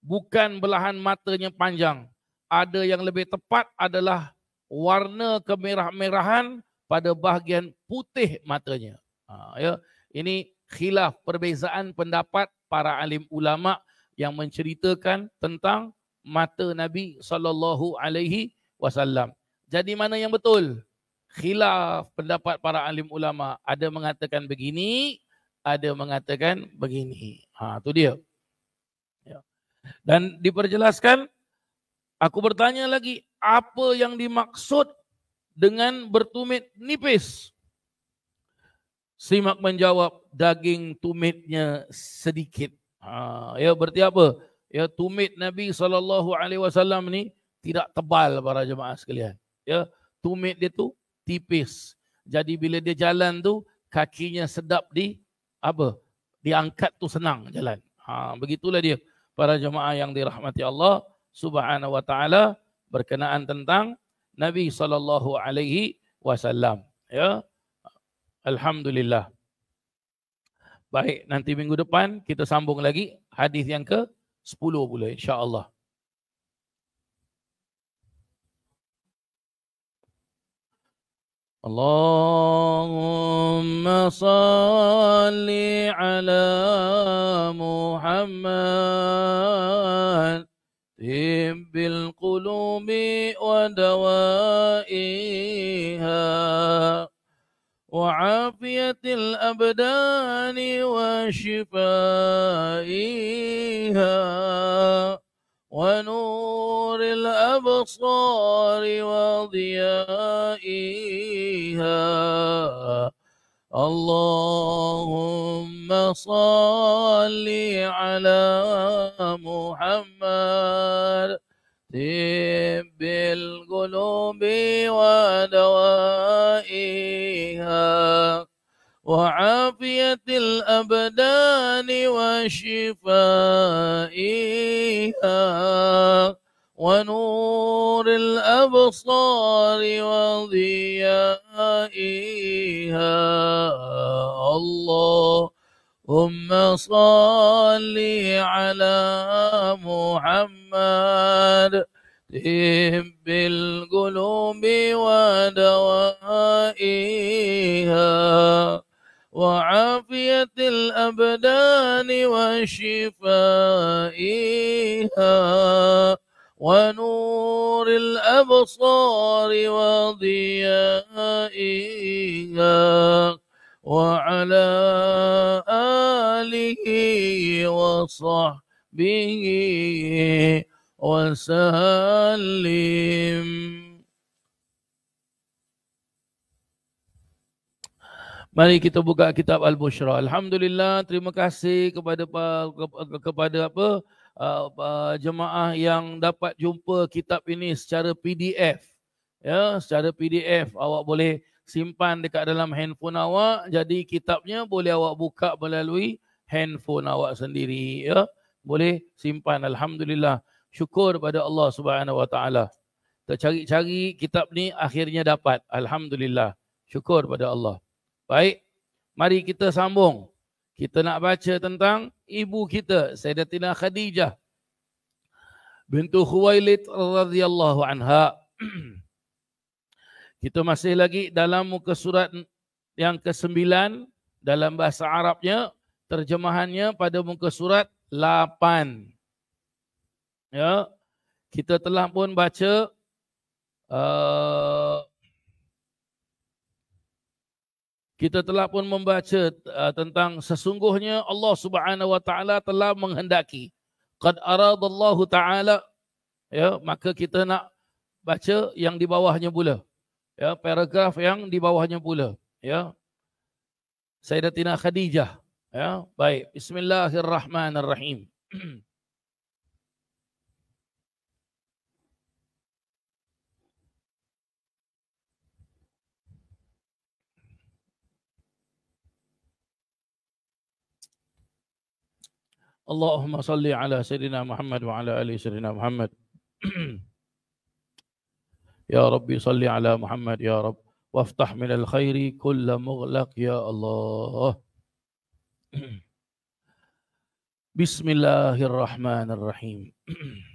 Bukan belahan matanya panjang. Ada yang lebih tepat adalah warna kemerah-merahan pada bahagian putih matanya. Ha, ya. Ini khilaf perbezaan pendapat para alim ulama yang menceritakan tentang mata Nabi sallallahu alaihi wasallam. Jadi mana yang betul? khilaf pendapat para alim ulama ada mengatakan begini ada mengatakan begini ha tu dia ya dan diperjelaskan aku bertanya lagi apa yang dimaksud dengan bertumit nipis simak menjawab daging tumitnya sedikit ha ya berarti apa ya tumit nabi saw alaihi ni tidak tebal para jemaah sekalian ya tumit dia tu tipis. Jadi bila dia jalan tu kakinya sedap di apa? Diangkat tu senang jalan. Ha begitulah dia para jemaah yang dirahmati Allah Subhanahu wa taala berkenaan tentang Nabi sallallahu alaihi wasallam. Ya. Alhamdulillah. Baik, nanti minggu depan kita sambung lagi hadis yang ke 10 pula insya-Allah. اللهم صل على محمد طب القلوب ودوائها وعافية الأبدان وشفائها ونور الأبصار وضيائها اللهم صل على محمد طب القلوب ودوائها وعافية الأبدان وشفائها ونور الأبصار وضيائها الله ثم صل على محمد طب القلوب ودوائها وعافية الأبدان وشفائها ونور الأبصار وضيائها وعلى آله وصحبه وسلم Mari kita buka kitab Al-Bushra. Alhamdulillah, terima kasih kepada kepada apa uh, jemaah yang dapat jumpa kitab ini secara PDF. Ya, secara PDF awak boleh simpan dekat dalam handphone awak. Jadi kitabnya boleh awak buka melalui handphone awak sendiri ya. Boleh simpan alhamdulillah. Syukur kepada Allah Subhanahu Wa Taala. Tercari-cari kitab ni akhirnya dapat. Alhamdulillah. Syukur kepada Allah. Baik, mari kita sambung. Kita nak baca tentang ibu kita, Sayyidatina Khadijah bintu Khuwailid radhiyallahu anha. *clears throat* kita masih lagi dalam muka surat yang ke-9 dalam bahasa Arabnya terjemahannya pada muka surat 8. Ya. Kita telah pun baca uh, kita telah pun membaca uh, tentang sesungguhnya Allah Subhanahu wa taala telah menghendaki qad aradallahu taala ya maka kita nak baca yang di bawahnya pula ya paragraf yang di bawahnya pula ya Sayyidatina Khadijah ya baik bismillahirrahmanirrahim *clears throat* اللهم صل على سيدنا محمد وعلى آل سيدنا محمد *clears throat* يا ربي صل على محمد يا رب وافتح من الخير كل مغلق يا الله *clears throat* بسم الله الرحمن الرحيم *clears throat*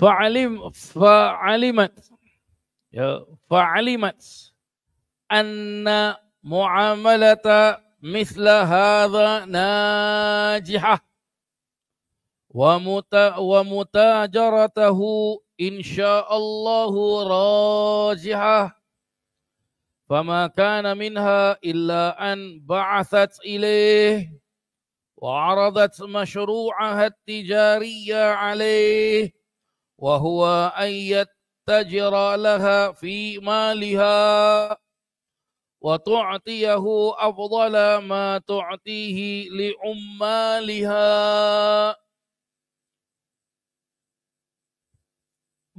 فعلم فعلمت فعلمت أن معاملة مثل هذا ناجحة ومت ومتاجرته إن شاء الله راجحة فما كان منها إلا أن بعثت إليه وعرضت مشروعها التجاري عليه وهو أن يتجر لها في مالها وتعطيه أفضل ما تعطيه لعمالها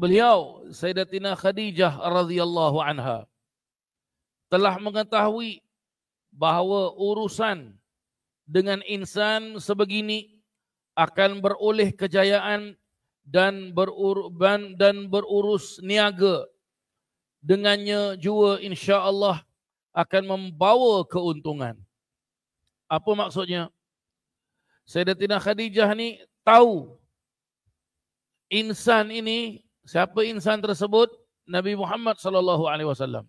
Beliau Sayyidatina Khadijah radhiyallahu anha telah mengetahui bahawa urusan dengan insan sebegini akan beroleh kejayaan dan beruban dan berurus niaga dengannya jua insya-Allah akan membawa keuntungan. Apa maksudnya? Sayyidatina Khadijah ni tahu insan ini siapa insan tersebut Nabi Muhammad sallallahu alaihi wasallam.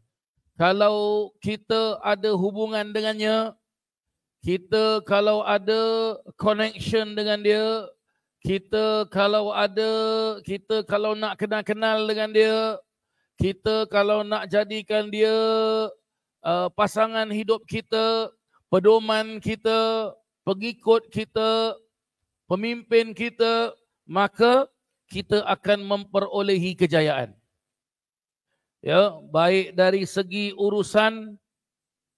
Kalau kita ada hubungan dengannya, kita kalau ada connection dengan dia, kita kalau ada, kita kalau nak kenal-kenal dengan dia, kita kalau nak jadikan dia uh, pasangan hidup kita, pedoman kita, pengikut kita, pemimpin kita, maka kita akan memperolehi kejayaan. Ya, baik dari segi urusan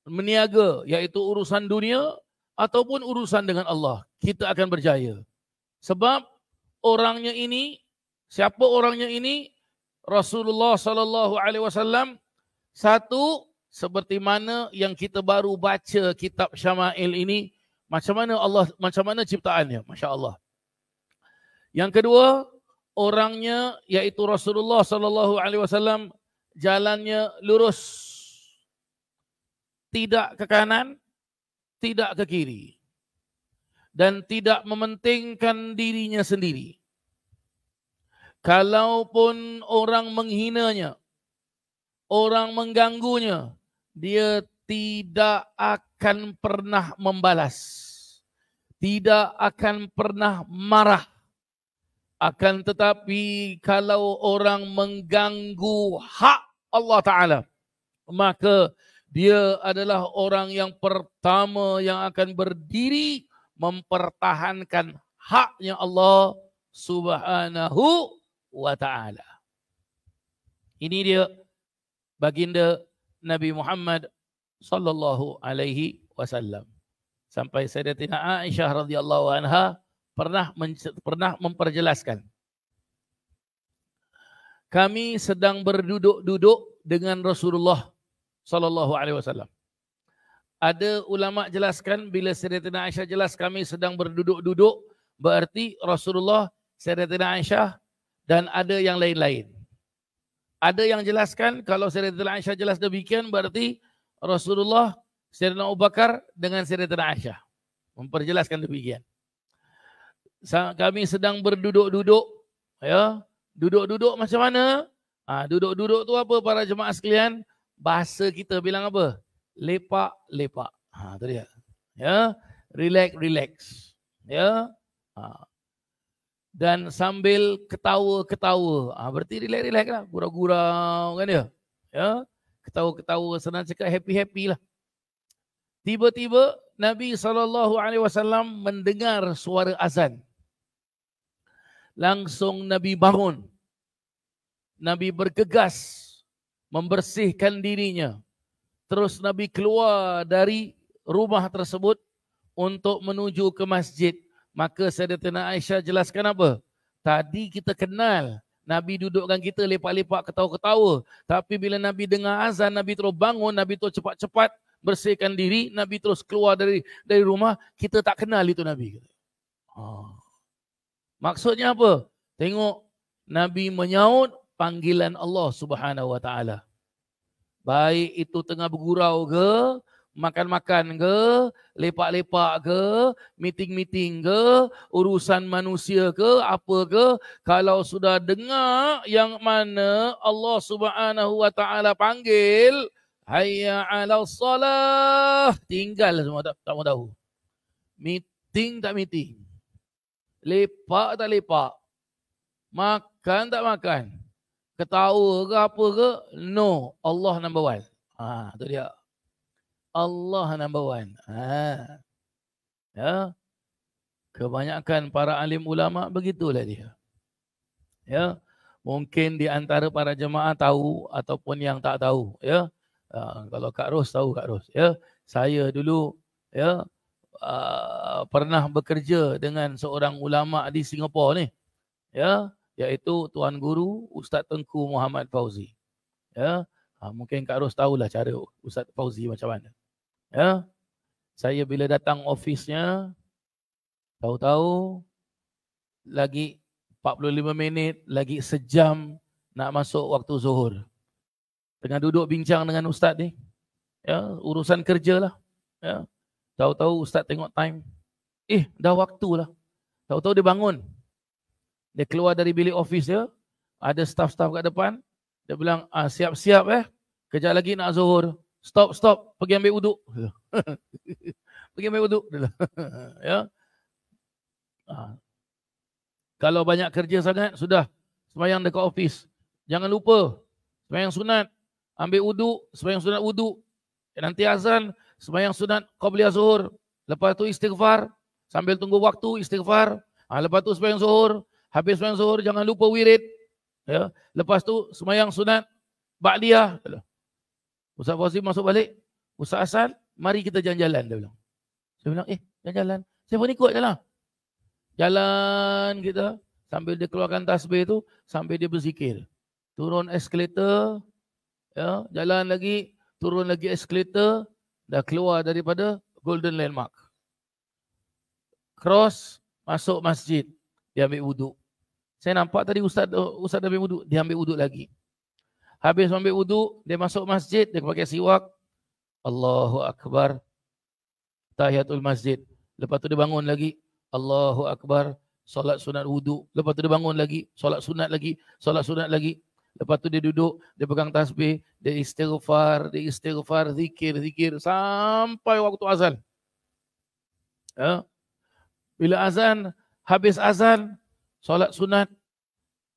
meniaga iaitu urusan dunia ataupun urusan dengan Allah, kita akan berjaya. Sebab orangnya ini, siapa orangnya ini? Rasulullah sallallahu alaihi wasallam satu seperti mana yang kita baru baca kitab Syama'il ini, macam mana Allah macam mana ciptaannya? Masya-Allah. Yang kedua, orangnya iaitu Rasulullah sallallahu alaihi wasallam jalannya lurus. Tidak ke kanan, tidak ke kiri dan tidak mementingkan dirinya sendiri. Kalaupun orang menghinanya, orang mengganggunya, dia tidak akan pernah membalas. Tidak akan pernah marah. Akan tetapi kalau orang mengganggu hak Allah Ta'ala, maka dia adalah orang yang pertama yang akan berdiri mempertahankan haknya Allah Subhanahu wa taala. Ini dia baginda Nabi Muhammad sallallahu alaihi wasallam. Sampai Sayyidatina Aisyah radhiyallahu anha pernah pernah memperjelaskan. Kami sedang berduduk-duduk dengan Rasulullah sallallahu alaihi wasallam. Ada ulama jelaskan bila Sayyidatina Aisyah jelas kami sedang berduduk-duduk berarti Rasulullah, Sayyidatina Aisyah dan ada yang lain-lain. Ada yang jelaskan kalau Sayyidatina Aisyah jelas demikian berarti Rasulullah, Sayyidina Abu Bakar dengan Sayyidatina Aisyah. Memperjelaskan demikian. Kami sedang berduduk-duduk. Ya, Duduk-duduk macam mana? Ha, duduk-duduk tu apa para jemaah sekalian? Bahasa kita bilang apa? lepak-lepak. Ha tu dia. Ya, relax relax. Ya. Ha. Dan sambil ketawa-ketawa. Ha, berarti relax-relax lah. Gurau-gurau kan dia. Ya. Ketawa-ketawa senang cakap happy-happy lah. Tiba-tiba Nabi SAW mendengar suara azan. Langsung Nabi bangun. Nabi bergegas membersihkan dirinya, Terus Nabi keluar dari rumah tersebut untuk menuju ke masjid. Maka Sayyidatina Aisyah jelaskan apa? Tadi kita kenal Nabi dudukkan kita lepak-lepak ketawa-ketawa. Tapi bila Nabi dengar azan, Nabi terus bangun, Nabi terus cepat-cepat bersihkan diri, Nabi terus keluar dari dari rumah, kita tak kenal itu Nabi. Oh. Maksudnya apa? Tengok Nabi menyaut panggilan Allah Subhanahu Wa Taala. Baik itu tengah bergurau ke, makan-makan ke, lepak-lepak ke, meeting-meeting ke, urusan manusia ke, apa ke, kalau sudah dengar yang mana Allah Subhanahu wa taala panggil, hayya 'alas solah, tinggal semua tak, tak mau tahu. Meeting tak meeting. Lepak tak lepak. Makan tak makan ketawa ke apa ke, no. Allah number one. Ha, tu dia. Allah number one. Ha. Ya. Kebanyakan para alim ulama begitulah dia. Ya. Mungkin di antara para jemaah tahu ataupun yang tak tahu. Ya. Ha, kalau Kak Ros tahu Kak Ros. Ya. Saya dulu ya uh, pernah bekerja dengan seorang ulama di Singapura ni. Ya. Yaitu Tuan Guru Ustaz Tengku Muhammad Fauzi. Ya, ha, mungkin Kak Ros tahulah cara Ustaz Fauzi macam mana. Ya, saya bila datang ofisnya, tahu-tahu lagi 45 minit, lagi sejam nak masuk waktu zuhur. Tengah duduk bincang dengan Ustaz ni. Ya, urusan kerja lah. Ya, tahu-tahu Ustaz tengok time. Eh, dah waktulah. Tahu-tahu dia bangun. Dia keluar dari bilik ofis dia. Ada staff-staff kat depan. Dia bilang, ah, siap-siap eh. Kejap lagi nak zuhur. Stop, stop. Pergi ambil uduk. *laughs* Pergi ambil uduk. *laughs* ya. Ah. Kalau banyak kerja sangat, sudah. Semayang dekat ofis. Jangan lupa. Semayang sunat. Ambil uduk. Semayang sunat uduk. Ya, nanti azan. Semayang sunat. kau beli zuhur. Lepas tu istighfar. Sambil tunggu waktu istighfar. Ah, lepas tu semayang zuhur. Habis semayang zuhur, jangan lupa wirid. Ya. Lepas tu, semayang sunat. Ba'liyah. Ustaz Fawzi masuk balik. Ustaz asal. mari kita jalan-jalan. Dia bilang. Saya bilang, eh, jalan-jalan. Saya pun ikut je lah. Jalan kita. Sambil dia keluarkan tasbih tu. Sambil dia berzikir. Turun eskalator. Ya, jalan lagi. Turun lagi eskalator. Dah keluar daripada Golden Landmark. Cross. Masuk masjid. Dia ambil wuduk. Saya nampak tadi ustaz ustaz dah ambil wuduk, dia ambil wuduk lagi. Habis ambil wuduk, dia masuk masjid, dia pakai siwak. Allahu akbar. Tahiyatul masjid. Lepas tu dia bangun lagi. Allahu akbar. Solat sunat wuduk. Lepas tu dia bangun lagi, solat sunat lagi, solat sunat lagi. Lepas tu dia duduk, dia pegang tasbih, dia istighfar, dia istighfar, zikir, zikir sampai waktu azan. Ya. Bila azan, habis azan, solat sunat.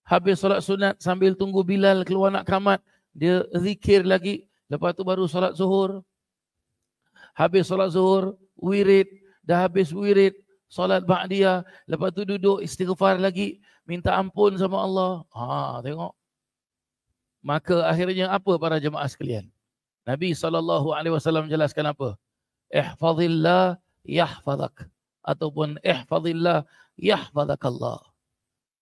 Habis solat sunat sambil tunggu Bilal keluar nak kamat. Dia zikir lagi. Lepas tu baru solat zuhur. Habis solat zuhur, wirid. Dah habis wirid, solat ba'diyah. Lepas tu duduk istighfar lagi. Minta ampun sama Allah. Ha, tengok. Maka akhirnya apa para jemaah sekalian? Nabi SAW jelaskan apa? Ihfadillah yahfadak. Ataupun ihfadillah yahfadakallah. Allah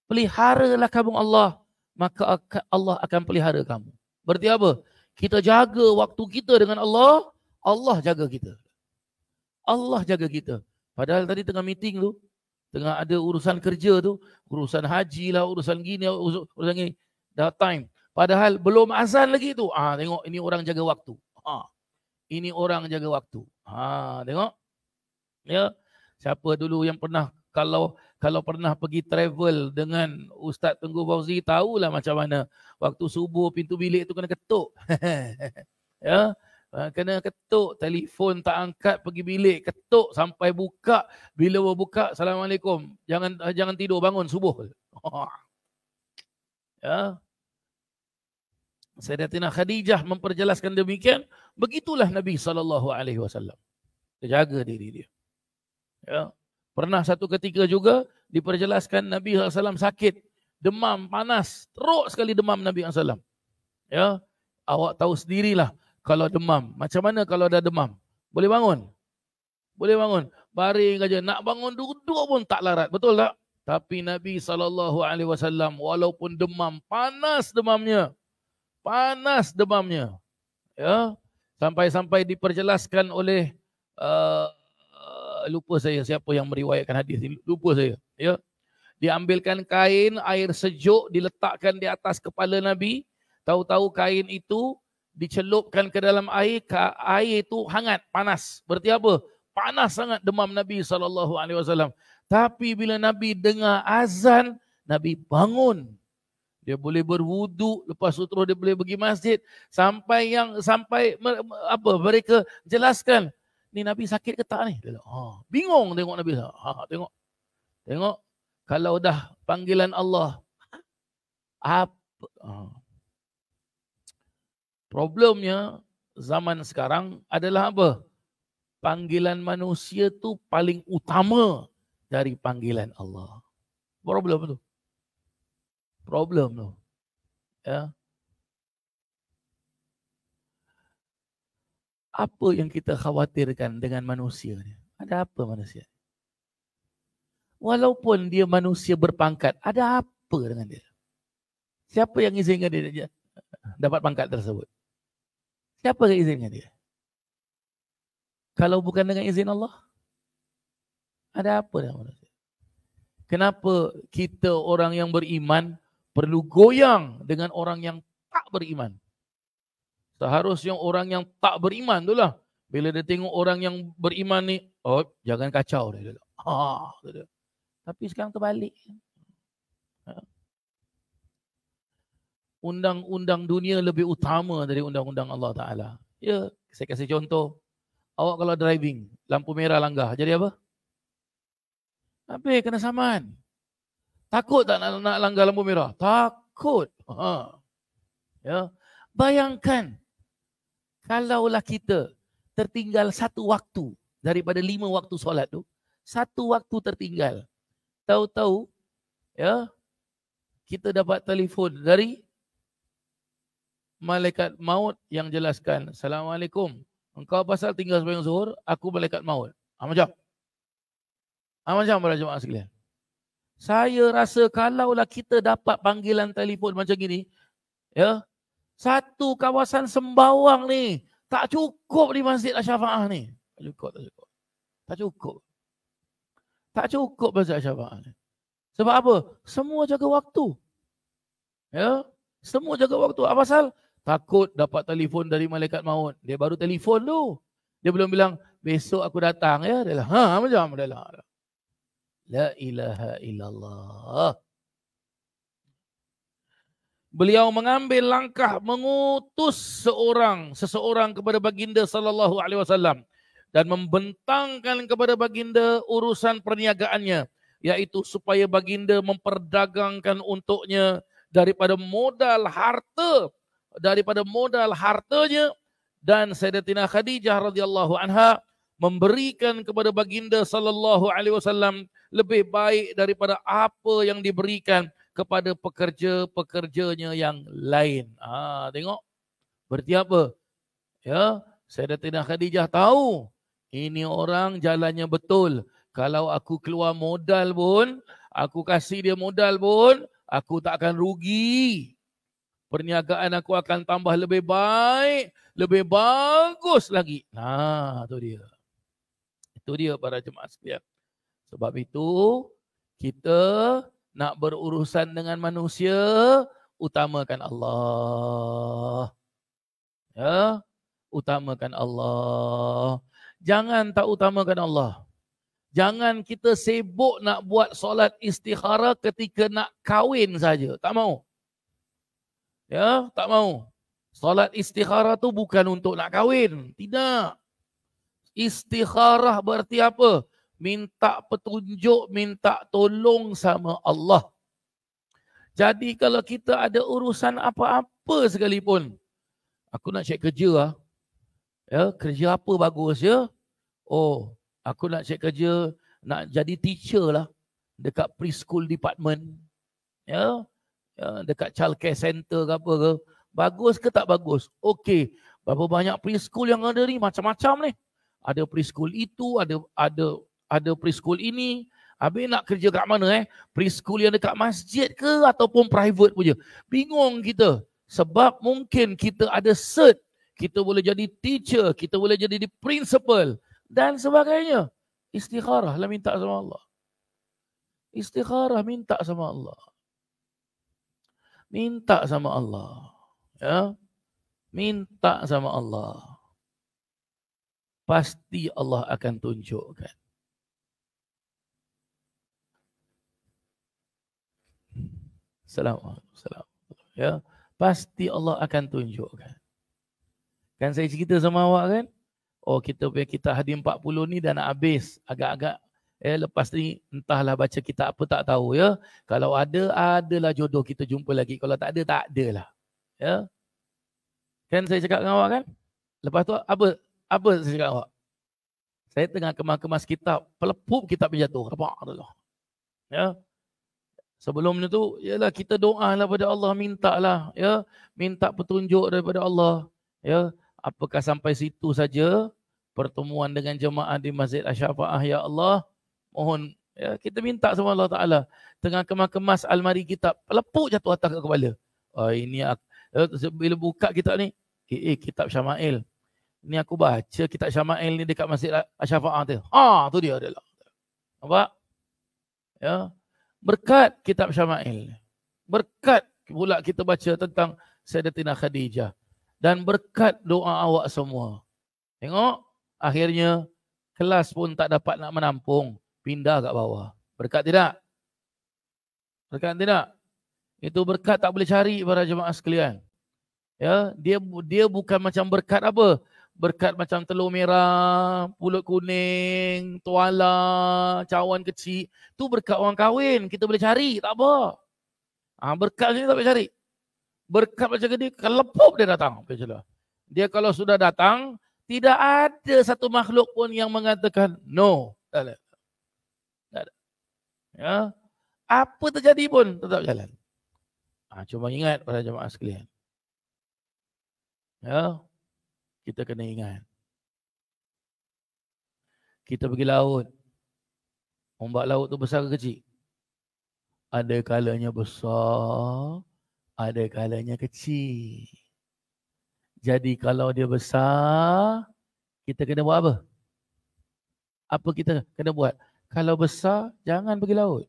peliharalah kamu Allah, maka Allah akan pelihara kamu. Berarti apa? Kita jaga waktu kita dengan Allah, Allah jaga kita. Allah jaga kita. Padahal tadi tengah meeting tu, tengah ada urusan kerja tu, urusan haji lah, urusan gini, urusan gini, dah time. Padahal belum azan lagi tu. Ah, ha, tengok ini orang jaga waktu. Ha. Ini orang jaga waktu. Ha, tengok. Ya. Siapa dulu yang pernah kalau kalau pernah pergi travel dengan Ustaz Tunggu Fauzi tahulah macam mana waktu subuh pintu bilik tu kena ketuk. *laughs* ya. Ha, kena ketuk, telefon tak angkat pergi bilik, ketuk sampai buka. Bila buka, Assalamualaikum. Jangan ah, jangan tidur, bangun subuh. *laughs* ya. Sayyidatina Khadijah memperjelaskan demikian, begitulah Nabi saw. alaihi wasallam. diri dia. Ya. Pernah satu ketika juga diperjelaskan Nabi SAW sakit. Demam panas. Teruk sekali demam Nabi SAW. Ya, awak tahu sendirilah kalau demam. Macam mana kalau ada demam? Boleh bangun? Boleh bangun. Baring saja. Nak bangun duduk pun tak larat. Betul tak? Tapi Nabi SAW walaupun demam, panas demamnya. Panas demamnya. Ya. Sampai-sampai diperjelaskan oleh uh, lupa saya siapa yang meriwayatkan hadis ini. Lupa saya. Ya. Diambilkan kain air sejuk diletakkan di atas kepala Nabi. Tahu-tahu kain itu dicelupkan ke dalam air. Air itu hangat, panas. Berarti apa? Panas sangat demam Nabi SAW. Tapi bila Nabi dengar azan, Nabi bangun. Dia boleh berwuduk, lepas itu dia boleh pergi masjid. Sampai yang, sampai apa, mereka jelaskan ni Nabi sakit ke tak ni? Dia ha, bingung tengok Nabi. Ha, tengok. Tengok. Kalau dah panggilan Allah. Apa? Ha. Problemnya zaman sekarang adalah apa? Panggilan manusia tu paling utama dari panggilan Allah. Problem tu. Problem tu. Ya. apa yang kita khawatirkan dengan manusia ni? Ada apa manusia? Walaupun dia manusia berpangkat, ada apa dengan dia? Siapa yang izinkan dia dapat pangkat tersebut? Siapa yang izinkan dia? Kalau bukan dengan izin Allah, ada apa dengan manusia? Kenapa kita orang yang beriman perlu goyang dengan orang yang tak beriman? Seharusnya orang yang tak beriman tu lah. Bila dia tengok orang yang beriman ni, oh jangan kacau dia. Ha, dia. Tapi sekarang terbalik. Ha. Undang-undang dunia lebih utama dari undang-undang Allah Ta'ala. Ya, saya kasih contoh. Awak kalau driving, lampu merah langgar, jadi apa? Tapi kena saman. Takut tak nak, nak langgar lampu merah? Takut. Ha. Ya. Bayangkan Kalaulah kita tertinggal satu waktu daripada lima waktu solat tu, satu waktu tertinggal. Tahu-tahu ya kita dapat telefon dari malaikat maut yang jelaskan, "Assalamualaikum. Engkau pasal tinggal sembahyang zuhur, aku malaikat maut." Ah macam. Ah macam para jemaah sekalian. Saya rasa kalaulah kita dapat panggilan telefon macam ini, ya, satu kawasan sembawang ni tak cukup di Masjid Al-Syafa'ah ni. Tak cukup, tak cukup. Tak cukup. Tak cukup Masjid Al-Syafa'ah ni. Sebab apa? Semua jaga waktu. Ya? Semua jaga waktu. Apa ah, pasal? Takut dapat telefon dari malaikat maut. Dia baru telefon tu. Dia belum bilang, besok aku datang ya. Dia lah, ha macam? Dia lah. La ilaha illallah beliau mengambil langkah mengutus seorang seseorang kepada baginda sallallahu alaihi wasallam dan membentangkan kepada baginda urusan perniagaannya yaitu supaya baginda memperdagangkan untuknya daripada modal harta daripada modal hartanya dan Sayyidatina Khadijah radhiyallahu anha memberikan kepada baginda sallallahu alaihi wasallam lebih baik daripada apa yang diberikan kepada pekerja-pekerjanya yang lain. Ha, tengok. Berarti apa? Ya, Sayyidatina Khadijah tahu ini orang jalannya betul. Kalau aku keluar modal pun, aku kasih dia modal pun, aku tak akan rugi. Perniagaan aku akan tambah lebih baik, lebih bagus lagi. Nah, ha, itu dia. Itu dia para jemaah sekalian. Sebab itu kita nak berurusan dengan manusia utamakan Allah. Ya, utamakan Allah. Jangan tak utamakan Allah. Jangan kita sibuk nak buat solat istikhara ketika nak kahwin saja. Tak mau. Ya, tak mau. Solat istikhara tu bukan untuk nak kahwin. Tidak. Istikharah berarti apa? minta petunjuk, minta tolong sama Allah. Jadi kalau kita ada urusan apa-apa sekalipun, aku nak cek kerja lah. Ya, kerja apa bagus ya? Oh, aku nak cek kerja, nak jadi teacher lah dekat preschool department. Ya, ya dekat childcare center ke apa ke. Bagus ke tak bagus? Okey, berapa banyak preschool yang ada ni? Macam-macam ni. Ada preschool itu, ada ada ada preschool ini. Habis nak kerja kat mana eh? Preschool yang dekat masjid ke ataupun private punya? Bingung kita. Sebab mungkin kita ada cert. Kita boleh jadi teacher. Kita boleh jadi di principal. Dan sebagainya. Istikharah lah minta sama Allah. Istikharah minta sama Allah. Minta sama Allah. Ya. Minta sama Allah. Pasti Allah akan tunjukkan. Assalamualaikum. Ya, pasti Allah akan tunjukkan. Kan saya cerita sama awak kan? Oh, kita punya kita hadir 40 ni dah nak habis. Agak-agak Ya, eh, lepas ni entahlah baca kita apa tak tahu ya. Kalau ada, adalah jodoh kita jumpa lagi. Kalau tak ada, tak adalah. Ya. Kan saya cakap dengan awak kan? Lepas tu apa? Apa saya cakap awak? Saya tengah kemas-kemas kitab. Pelepup kitab jatuh. Rebak tu. Lah. Ya. Sebelum itu, ialah kita doa lah pada Allah, minta lah, ya. Minta petunjuk daripada Allah, ya. Apakah sampai situ saja pertemuan dengan jemaah di Masjid Asyafa'ah, ya Allah. Mohon, ya. Kita minta sama Allah Ta'ala. Tengah kemas-kemas almari kita, lepuk jatuh atas ke kepala. Oh, ini, ya, bila buka kita ni, eh, eh, kitab Syama'il. Ini aku baca kitab Syama'il ni dekat Masjid Asyafa'ah tu. Ha, tu dia adalah. Nampak? Ya. Berkat kitab Syama'il. Berkat pula kita baca tentang Sayyidatina Khadijah. Dan berkat doa awak semua. Tengok, akhirnya kelas pun tak dapat nak menampung. Pindah kat bawah. Berkat tidak? Berkat tidak? Itu berkat tak boleh cari para jemaah sekalian. Ya, dia dia bukan macam berkat apa? berkat macam telur merah, pulut kuning, tuala, cawan kecil. Tu berkat orang kahwin. Kita boleh cari. Tak apa. Ha, berkat ni tak boleh cari. Berkat macam ni, kelepup dia datang. Dia kalau sudah datang, tidak ada satu makhluk pun yang mengatakan no. Tak ada. Tak ada. Ya? Apa terjadi pun tetap jalan. Ha, cuma ingat pada jemaah sekalian. Ya, kita kena ingat. Kita pergi laut. Ombak laut tu besar ke kecil? Ada kalanya besar, ada kalanya kecil. Jadi kalau dia besar, kita kena buat apa? Apa kita kena buat? Kalau besar, jangan pergi laut.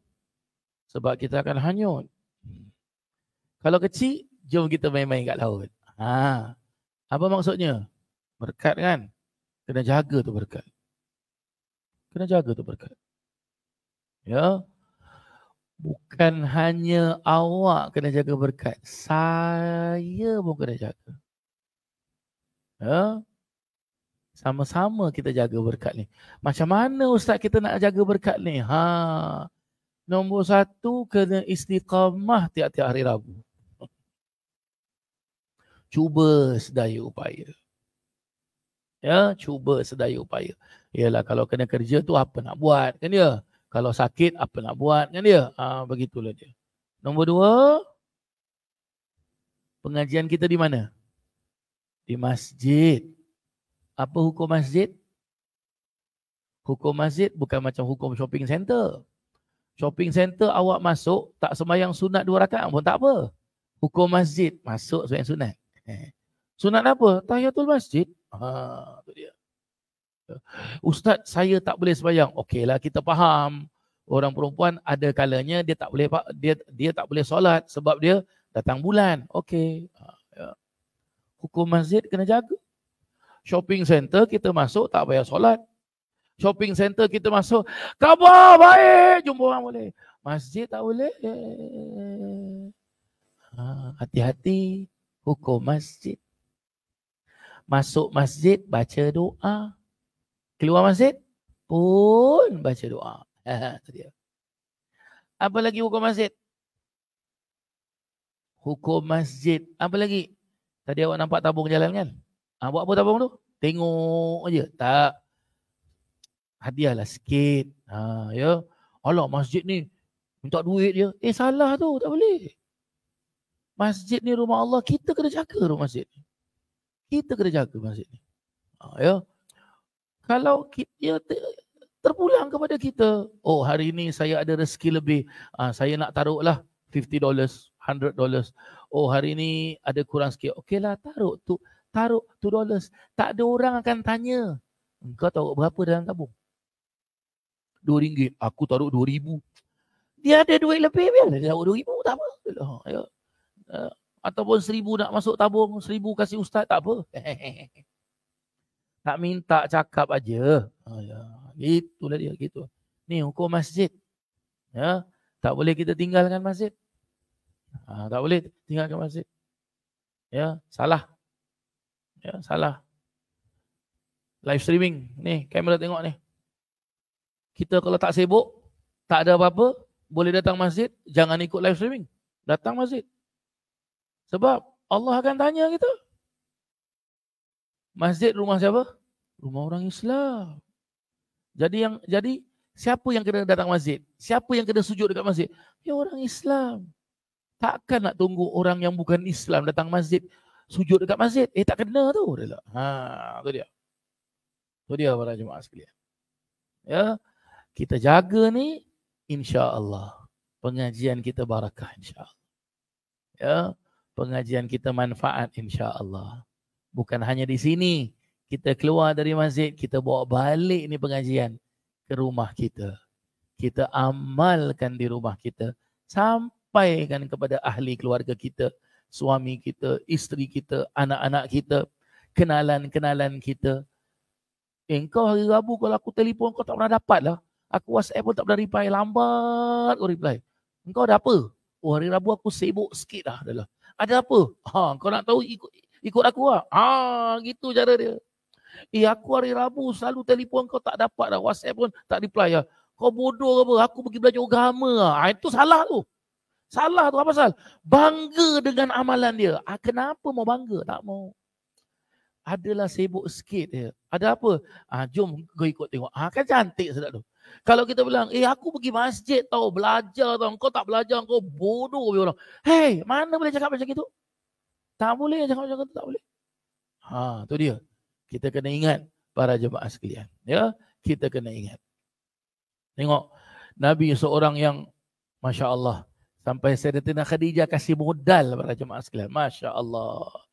Sebab kita akan hanyut. Kalau kecil, jom kita main-main kat laut. Ha. Apa maksudnya? Berkat kan? Kena jaga tu berkat. Kena jaga tu berkat. Ya? Bukan hanya awak kena jaga berkat. Saya pun kena jaga. Ya? Sama-sama kita jaga berkat ni. Macam mana ustaz kita nak jaga berkat ni? Ha. Nombor satu, kena istiqamah tiap-tiap hari Rabu. *laughs* Cuba sedaya upaya ya cuba sedaya upaya ialah kalau kena kerja tu apa nak buat kan dia kalau sakit apa nak buat kan dia ha, begitulah dia nombor dua pengajian kita di mana di masjid apa hukum masjid hukum masjid bukan macam hukum shopping centre. shopping centre awak masuk tak semayang sunat dua rakaat pun tak apa hukum masjid masuk semayang sunat eh, Sunat apa? Tahiyatul masjid. Ha, tu dia. Ustaz, saya tak boleh sembahyang. Okeylah, kita faham. Orang perempuan ada kalanya dia tak boleh dia dia tak boleh solat sebab dia datang bulan. Okey. Ha, ya. Hukum masjid kena jaga. Shopping center kita masuk tak payah solat. Shopping center kita masuk, khabar baik, jumpa orang boleh. Masjid tak boleh. Ha, hati-hati, hukum masjid. Masuk masjid baca doa. Keluar masjid pun baca doa. *laughs* apa lagi hukum masjid? Hukum masjid. Apa lagi? Tadi awak nampak tabung jalan kan? Ha, buat apa tabung tu? Tengok je. Tak. Hadiah lah sikit. Ha, ya. Alah masjid ni minta duit je. Eh salah tu. Tak boleh. Masjid ni rumah Allah. Kita kena jaga rumah masjid ni kita kena jaga masjid ni. Ha, ya. Kalau kita ya, terpulang kepada kita, oh hari ini saya ada rezeki lebih, ha, saya nak taruh lah fifty dollars, hundred dollars. Oh hari ini ada kurang sikit, lah taruh tu taruh tu dollars. Tak ada orang akan tanya, kau taruh berapa dalam tabung? Dua ringgit, aku taruh dua ribu. Dia ada duit lebih, dia taruh dua ribu, tak apa. Ha, ya ataupun seribu nak masuk tabung, seribu kasih ustaz, tak apa. Tak minta cakap aja. Ah, ya. Itulah dia, gitu. Ni hukum masjid. Ya, tak boleh kita tinggalkan masjid. Ha, tak boleh tinggalkan masjid. Ya, salah. Ya, salah. Live streaming. Ni, kamera tengok ni. Kita kalau tak sibuk, tak ada apa-apa, boleh datang masjid, jangan ikut live streaming. Datang masjid. Sebab Allah akan tanya kita. Masjid rumah siapa? Rumah orang Islam. Jadi yang jadi siapa yang kena datang masjid? Siapa yang kena sujud dekat masjid? Ya orang Islam. Takkan nak tunggu orang yang bukan Islam datang masjid sujud dekat masjid. Eh tak kena tu. Ha, tu dia. Tu dia para jemaah sekalian. Ya. Kita jaga ni insya-Allah pengajian kita barakah insya-Allah. Ya pengajian kita manfaat insya-Allah. Bukan hanya di sini. Kita keluar dari masjid, kita bawa balik ni pengajian ke rumah kita. Kita amalkan di rumah kita. Sampaikan kepada ahli keluarga kita, suami kita, isteri kita, anak-anak kita, kenalan-kenalan kita. Eh, hari Rabu kalau aku telefon kau tak pernah dapat lah. Aku WhatsApp pun tak pernah reply. Lambat kau reply. Engkau ada apa? Oh, hari Rabu aku sibuk sikit lah. Adalah ada apa? Ha, kau nak tahu ikut ikut aku lah. Ha, gitu cara dia. Eh, aku hari Rabu selalu telefon kau tak dapat dah. WhatsApp pun tak reply lah. Kau bodoh ke apa? Aku pergi belajar agama lah. Ha, itu salah tu. Salah tu apa pasal? Bangga dengan amalan dia. Ha, kenapa mau bangga? Tak mau. Adalah sibuk sikit dia. Ada apa? Ha, jom kau ikut tengok. Ha, kan cantik sedap tu. Kalau kita bilang, eh aku pergi masjid tau, belajar tau, kau tak belajar, kau bodoh. Hei, mana boleh cakap macam itu? Tak boleh cakap macam itu, tak boleh. Ha, tu dia. Kita kena ingat para jemaah sekalian. Ya, kita kena ingat. Tengok, Nabi seorang yang, Masya Allah, sampai Sayyidatina Khadijah kasih modal para jemaah sekalian. Masya Allah.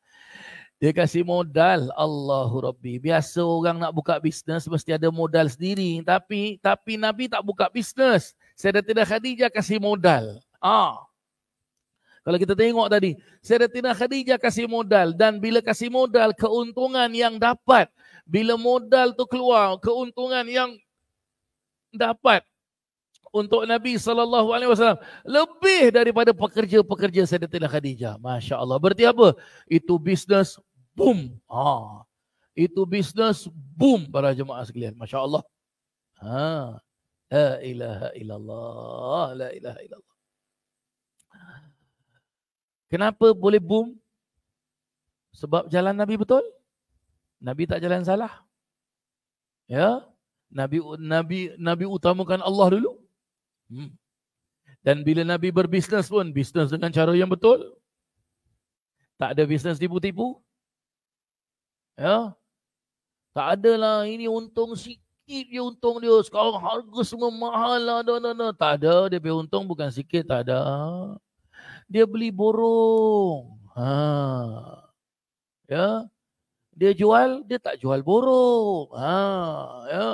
Dia kasih modal Allahu Rabbi. Biasa orang nak buka bisnes mesti ada modal sendiri. Tapi tapi Nabi tak buka bisnes. Sayyidatina Khadijah kasih modal. Ah. Kalau kita tengok tadi, Sayyidatina Khadijah kasih modal dan bila kasih modal keuntungan yang dapat bila modal tu keluar keuntungan yang dapat untuk Nabi sallallahu alaihi wasallam lebih daripada pekerja-pekerja Sayyidatina Khadijah. Masya-Allah. Berarti apa? Itu bisnes boom. Ha. Itu bisnes boom para jemaah sekalian. Masya-Allah. Ha. La ilaha illallah. La ilaha illallah. Kenapa boleh boom? Sebab jalan Nabi betul. Nabi tak jalan salah. Ya, Nabi Nabi Nabi utamakan Allah dulu. Hmm. Dan bila Nabi berbisnes pun, bisnes dengan cara yang betul. Tak ada bisnes tipu-tipu. Ya. Tak adalah ini untung sikit je untung dia. Sekarang harga semua mahal lah. Dah, dah, dah. Tak ada. Dia punya untung bukan sikit. Tak ada. Dia beli borong. Ha. Ya. Dia jual, dia tak jual borong. Ha. Ya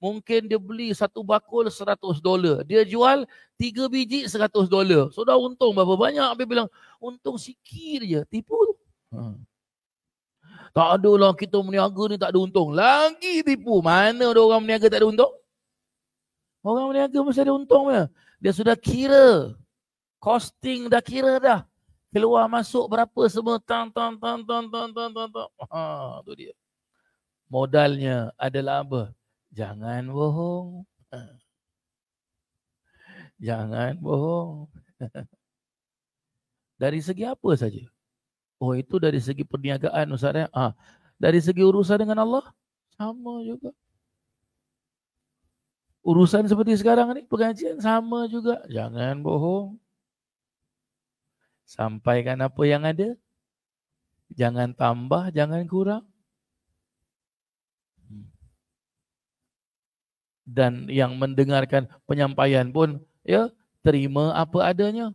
mungkin dia beli satu bakul seratus dolar. Dia jual tiga biji seratus dolar. So dah untung berapa banyak. Habis bilang untung sikit je. Tipu tu. Hmm. Tak ada lah kita meniaga ni tak ada untung. Lagi tipu. Mana ada orang meniaga tak ada untung? Orang meniaga mesti ada untung dia. Dia sudah kira. Costing dah kira dah. Keluar masuk berapa semua. tan, tan, tan, tan, tan, tan, tan. Ha, tu dia. Modalnya adalah apa? jangan bohong. Jangan bohong. *laughs* Dari segi apa saja? Oh itu dari segi perniagaan Ustaz. Ya? Ah, dari segi urusan dengan Allah sama juga. Urusan seperti sekarang ni pengajian sama juga. Jangan bohong. Sampaikan apa yang ada. Jangan tambah, jangan kurang. dan yang mendengarkan penyampaian pun ya terima apa adanya.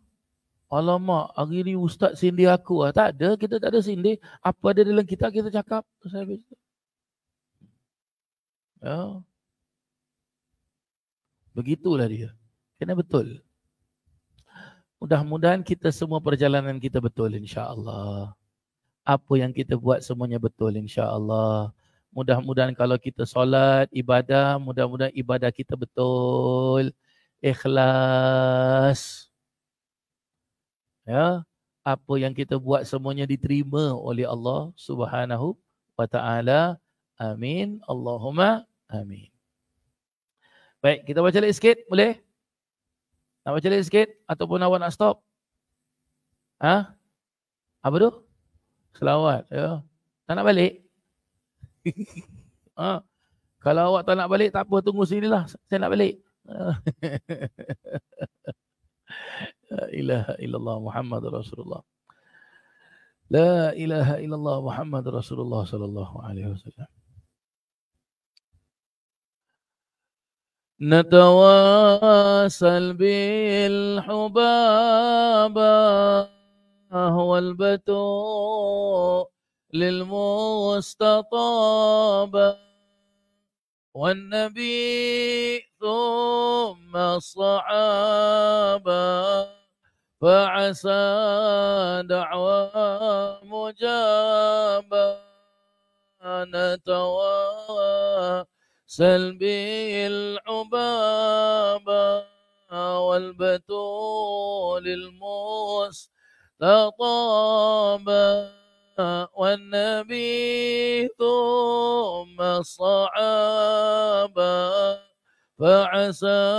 Alamak, hari ni ustaz sindir aku lah. Tak ada, kita tak ada sindir. Apa ada dalam kita, kita cakap. Saya bisa. Ya. Begitulah dia. Kena betul. Mudah-mudahan kita semua perjalanan kita betul insya-Allah. Apa yang kita buat semuanya betul insya-Allah. Mudah-mudahan kalau kita solat, ibadah, mudah-mudahan ibadah kita betul. Ikhlas. Ya, apa yang kita buat semuanya diterima oleh Allah Subhanahu wa taala. Amin. Allahumma amin. Baik, kita baca lagi sikit boleh? Nak baca lagi sikit ataupun awak nak stop? Ha? Apa tu? Selawat ya. Tak nak balik? ha? Kalau awak tak nak balik, tak apa. Tunggu sini lah. Saya nak balik. *laughs* La ilaha illallah Muhammad Rasulullah. La ilaha illallah Muhammad Rasulullah sallallahu alaihi wasallam. نتواصل بالحباب هو البتوء للمستطاب والنبي ثم الصعاب فعسى دعوى مجابة سلبي بالعبابة والبتول المستطابة والنبي ثم الصحابة فعسى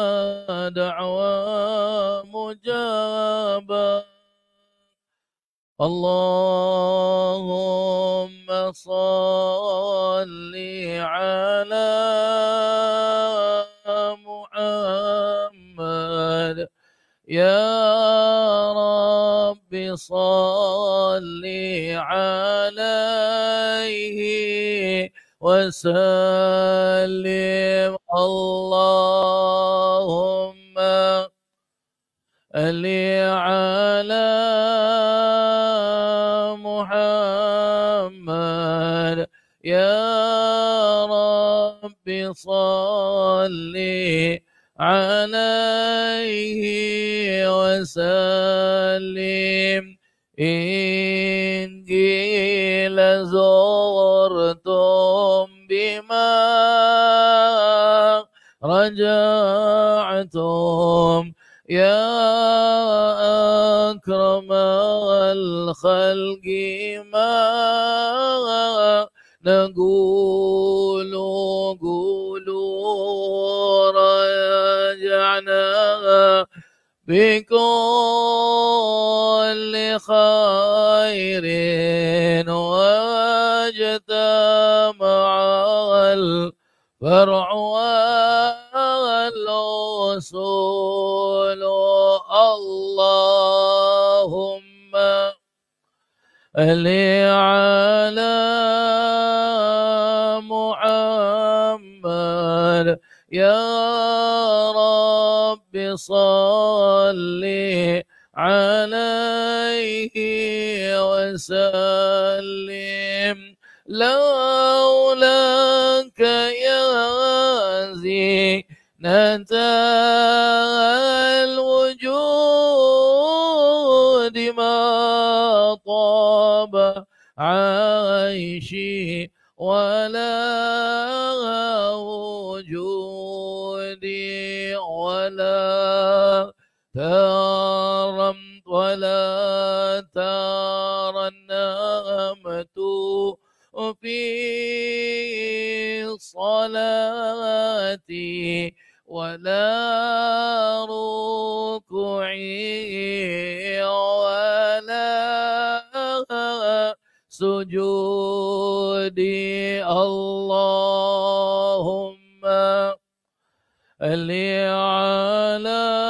دعوى مجابا اللهم صل على محمد يا رب رب صل عليه وسلم اللهم ال على محمد يا رب صلِّ عليه وسلم إن قيل زرتم بما رجعتم يا أكرم الخلق ما نقول قول لنا بكل خير واجتمع الفرع والأصول اللهم لي على محمد يا صل عليه وسلم لولاك يا زينة الوجود ما طاب عيشي ولا تارا ولا تارا النعمة في صلاتي ولا ركوعي ولا سجودي اللهم اللي على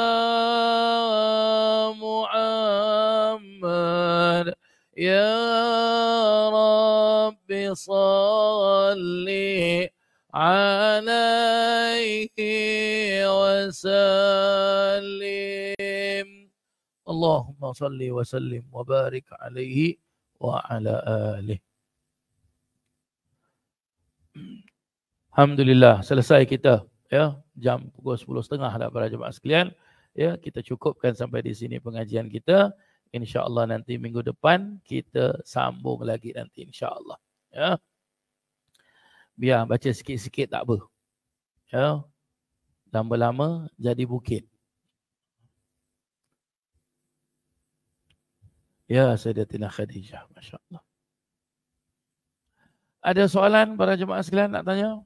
Salli wa صلي عليه وسلم اللهم صل وسلم alaihi wa ala آله Alhamdulillah selesai kita ya jam pukul 10.30 dah lah para jemaah sekalian ya kita cukupkan sampai di sini pengajian kita insyaallah nanti minggu depan kita sambung lagi nanti insyaallah Ya. Biar baca sikit-sikit tak apa. Ya. Lama-lama jadi bukit. Ya Sayyidatina Khadijah. Masya Allah. Ada soalan para jemaah sekalian nak tanya?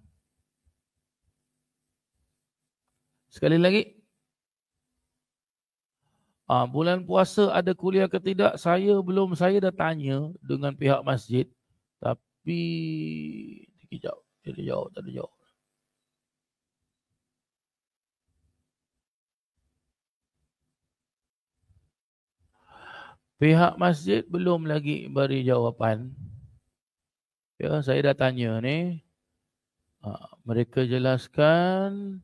Sekali lagi. Ah, bulan puasa ada kuliah ketidak Saya belum, saya dah tanya dengan pihak masjid tapi kejap dia ada jawab tak ada jawab pihak masjid belum lagi beri jawapan ya saya dah tanya ni ha, mereka jelaskan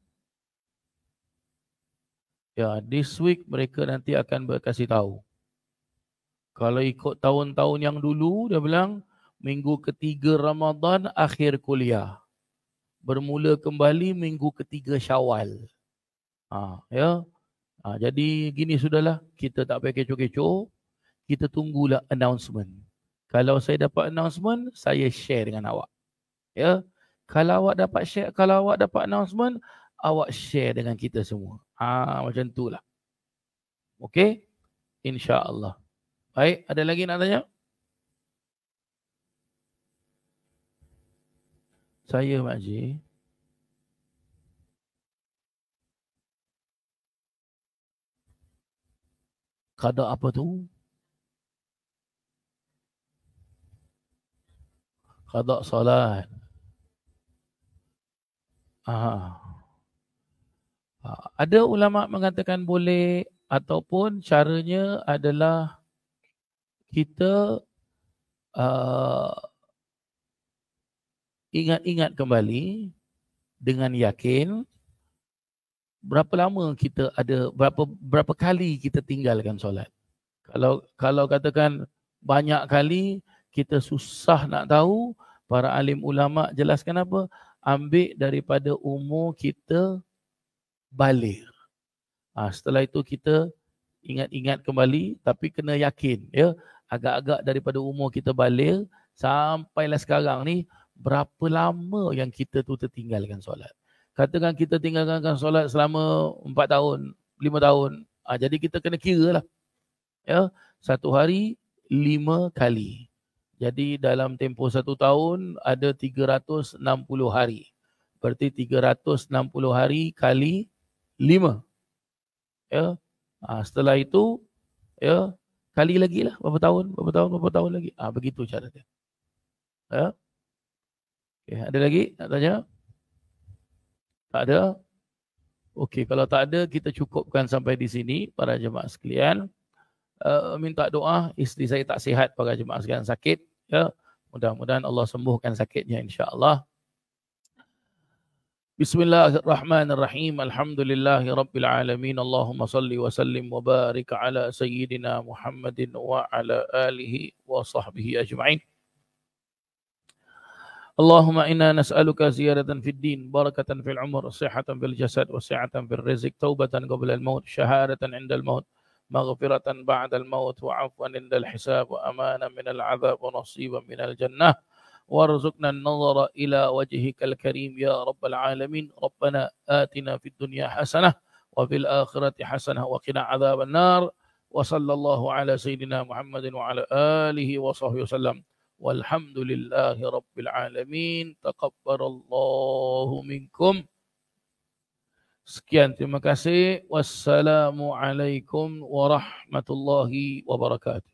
ya this week mereka nanti akan berkasih tahu kalau ikut tahun-tahun yang dulu dia bilang minggu ketiga Ramadan akhir kuliah. Bermula kembali minggu ketiga Syawal. Ha, ya. Ha, jadi gini sudahlah, kita tak payah kecoh-kecoh. Kita tunggulah announcement. Kalau saya dapat announcement, saya share dengan awak. Ya. Kalau awak dapat share, kalau awak dapat announcement, awak share dengan kita semua. Ha, macam itulah. Okey? Allah. Baik, ada lagi nak tanya? Saya Pak Haji. Kadar apa tu? kada solat. Aha. Ah, ada ulama mengatakan boleh ataupun caranya adalah kita uh, ingat-ingat kembali dengan yakin berapa lama kita ada berapa berapa kali kita tinggalkan solat. Kalau kalau katakan banyak kali kita susah nak tahu para alim ulama jelaskan apa? Ambil daripada umur kita balik. Ha, setelah itu kita ingat-ingat kembali tapi kena yakin ya agak-agak daripada umur kita balik sampailah sekarang ni berapa lama yang kita tu tertinggalkan solat. Katakan kita tinggalkan solat selama 4 tahun, 5 tahun. Ha, jadi kita kena kira lah. Ya, satu hari 5 kali. Jadi dalam tempoh satu tahun ada 360 hari. Berarti 360 hari kali 5. Ya. Ha, setelah itu ya kali lagi lah berapa tahun berapa tahun berapa tahun lagi ah ha, begitu cara dia ya Okay, ada lagi nak tanya? Tak ada? Okey, kalau tak ada kita cukupkan sampai di sini para jemaah sekalian. Uh, minta doa isteri saya tak sihat para jemaah sekalian sakit ya. Mudah-mudahan Allah sembuhkan sakitnya insya-Allah. Bismillahirrahmanirrahim. Alhamdulillahirabbil alamin. Allahumma salli wa sallim wa barik ala sayyidina Muhammadin wa ala alihi wa sahbihi ajma'in. اللهم إنا نسألك زيادة في الدين بركة في العمر صحة في الجسد وسعة في الرزق توبة قبل الموت شهادة عند الموت مغفرة بعد الموت وعفوا عند الحساب وأمانا من العذاب ونصيبا من الجنة وارزقنا النظر إلى وجهك الكريم يا رب العالمين ربنا آتنا في الدنيا حسنة وفي الآخرة حسنة وقنا عذاب النار وصلى الله على سيدنا محمد وعلى آله وصحبه وسلم والحمد لله رب العالمين تقبل الله منكم سكيان terima kasih والسلام عليكم ورحمة الله وبركاته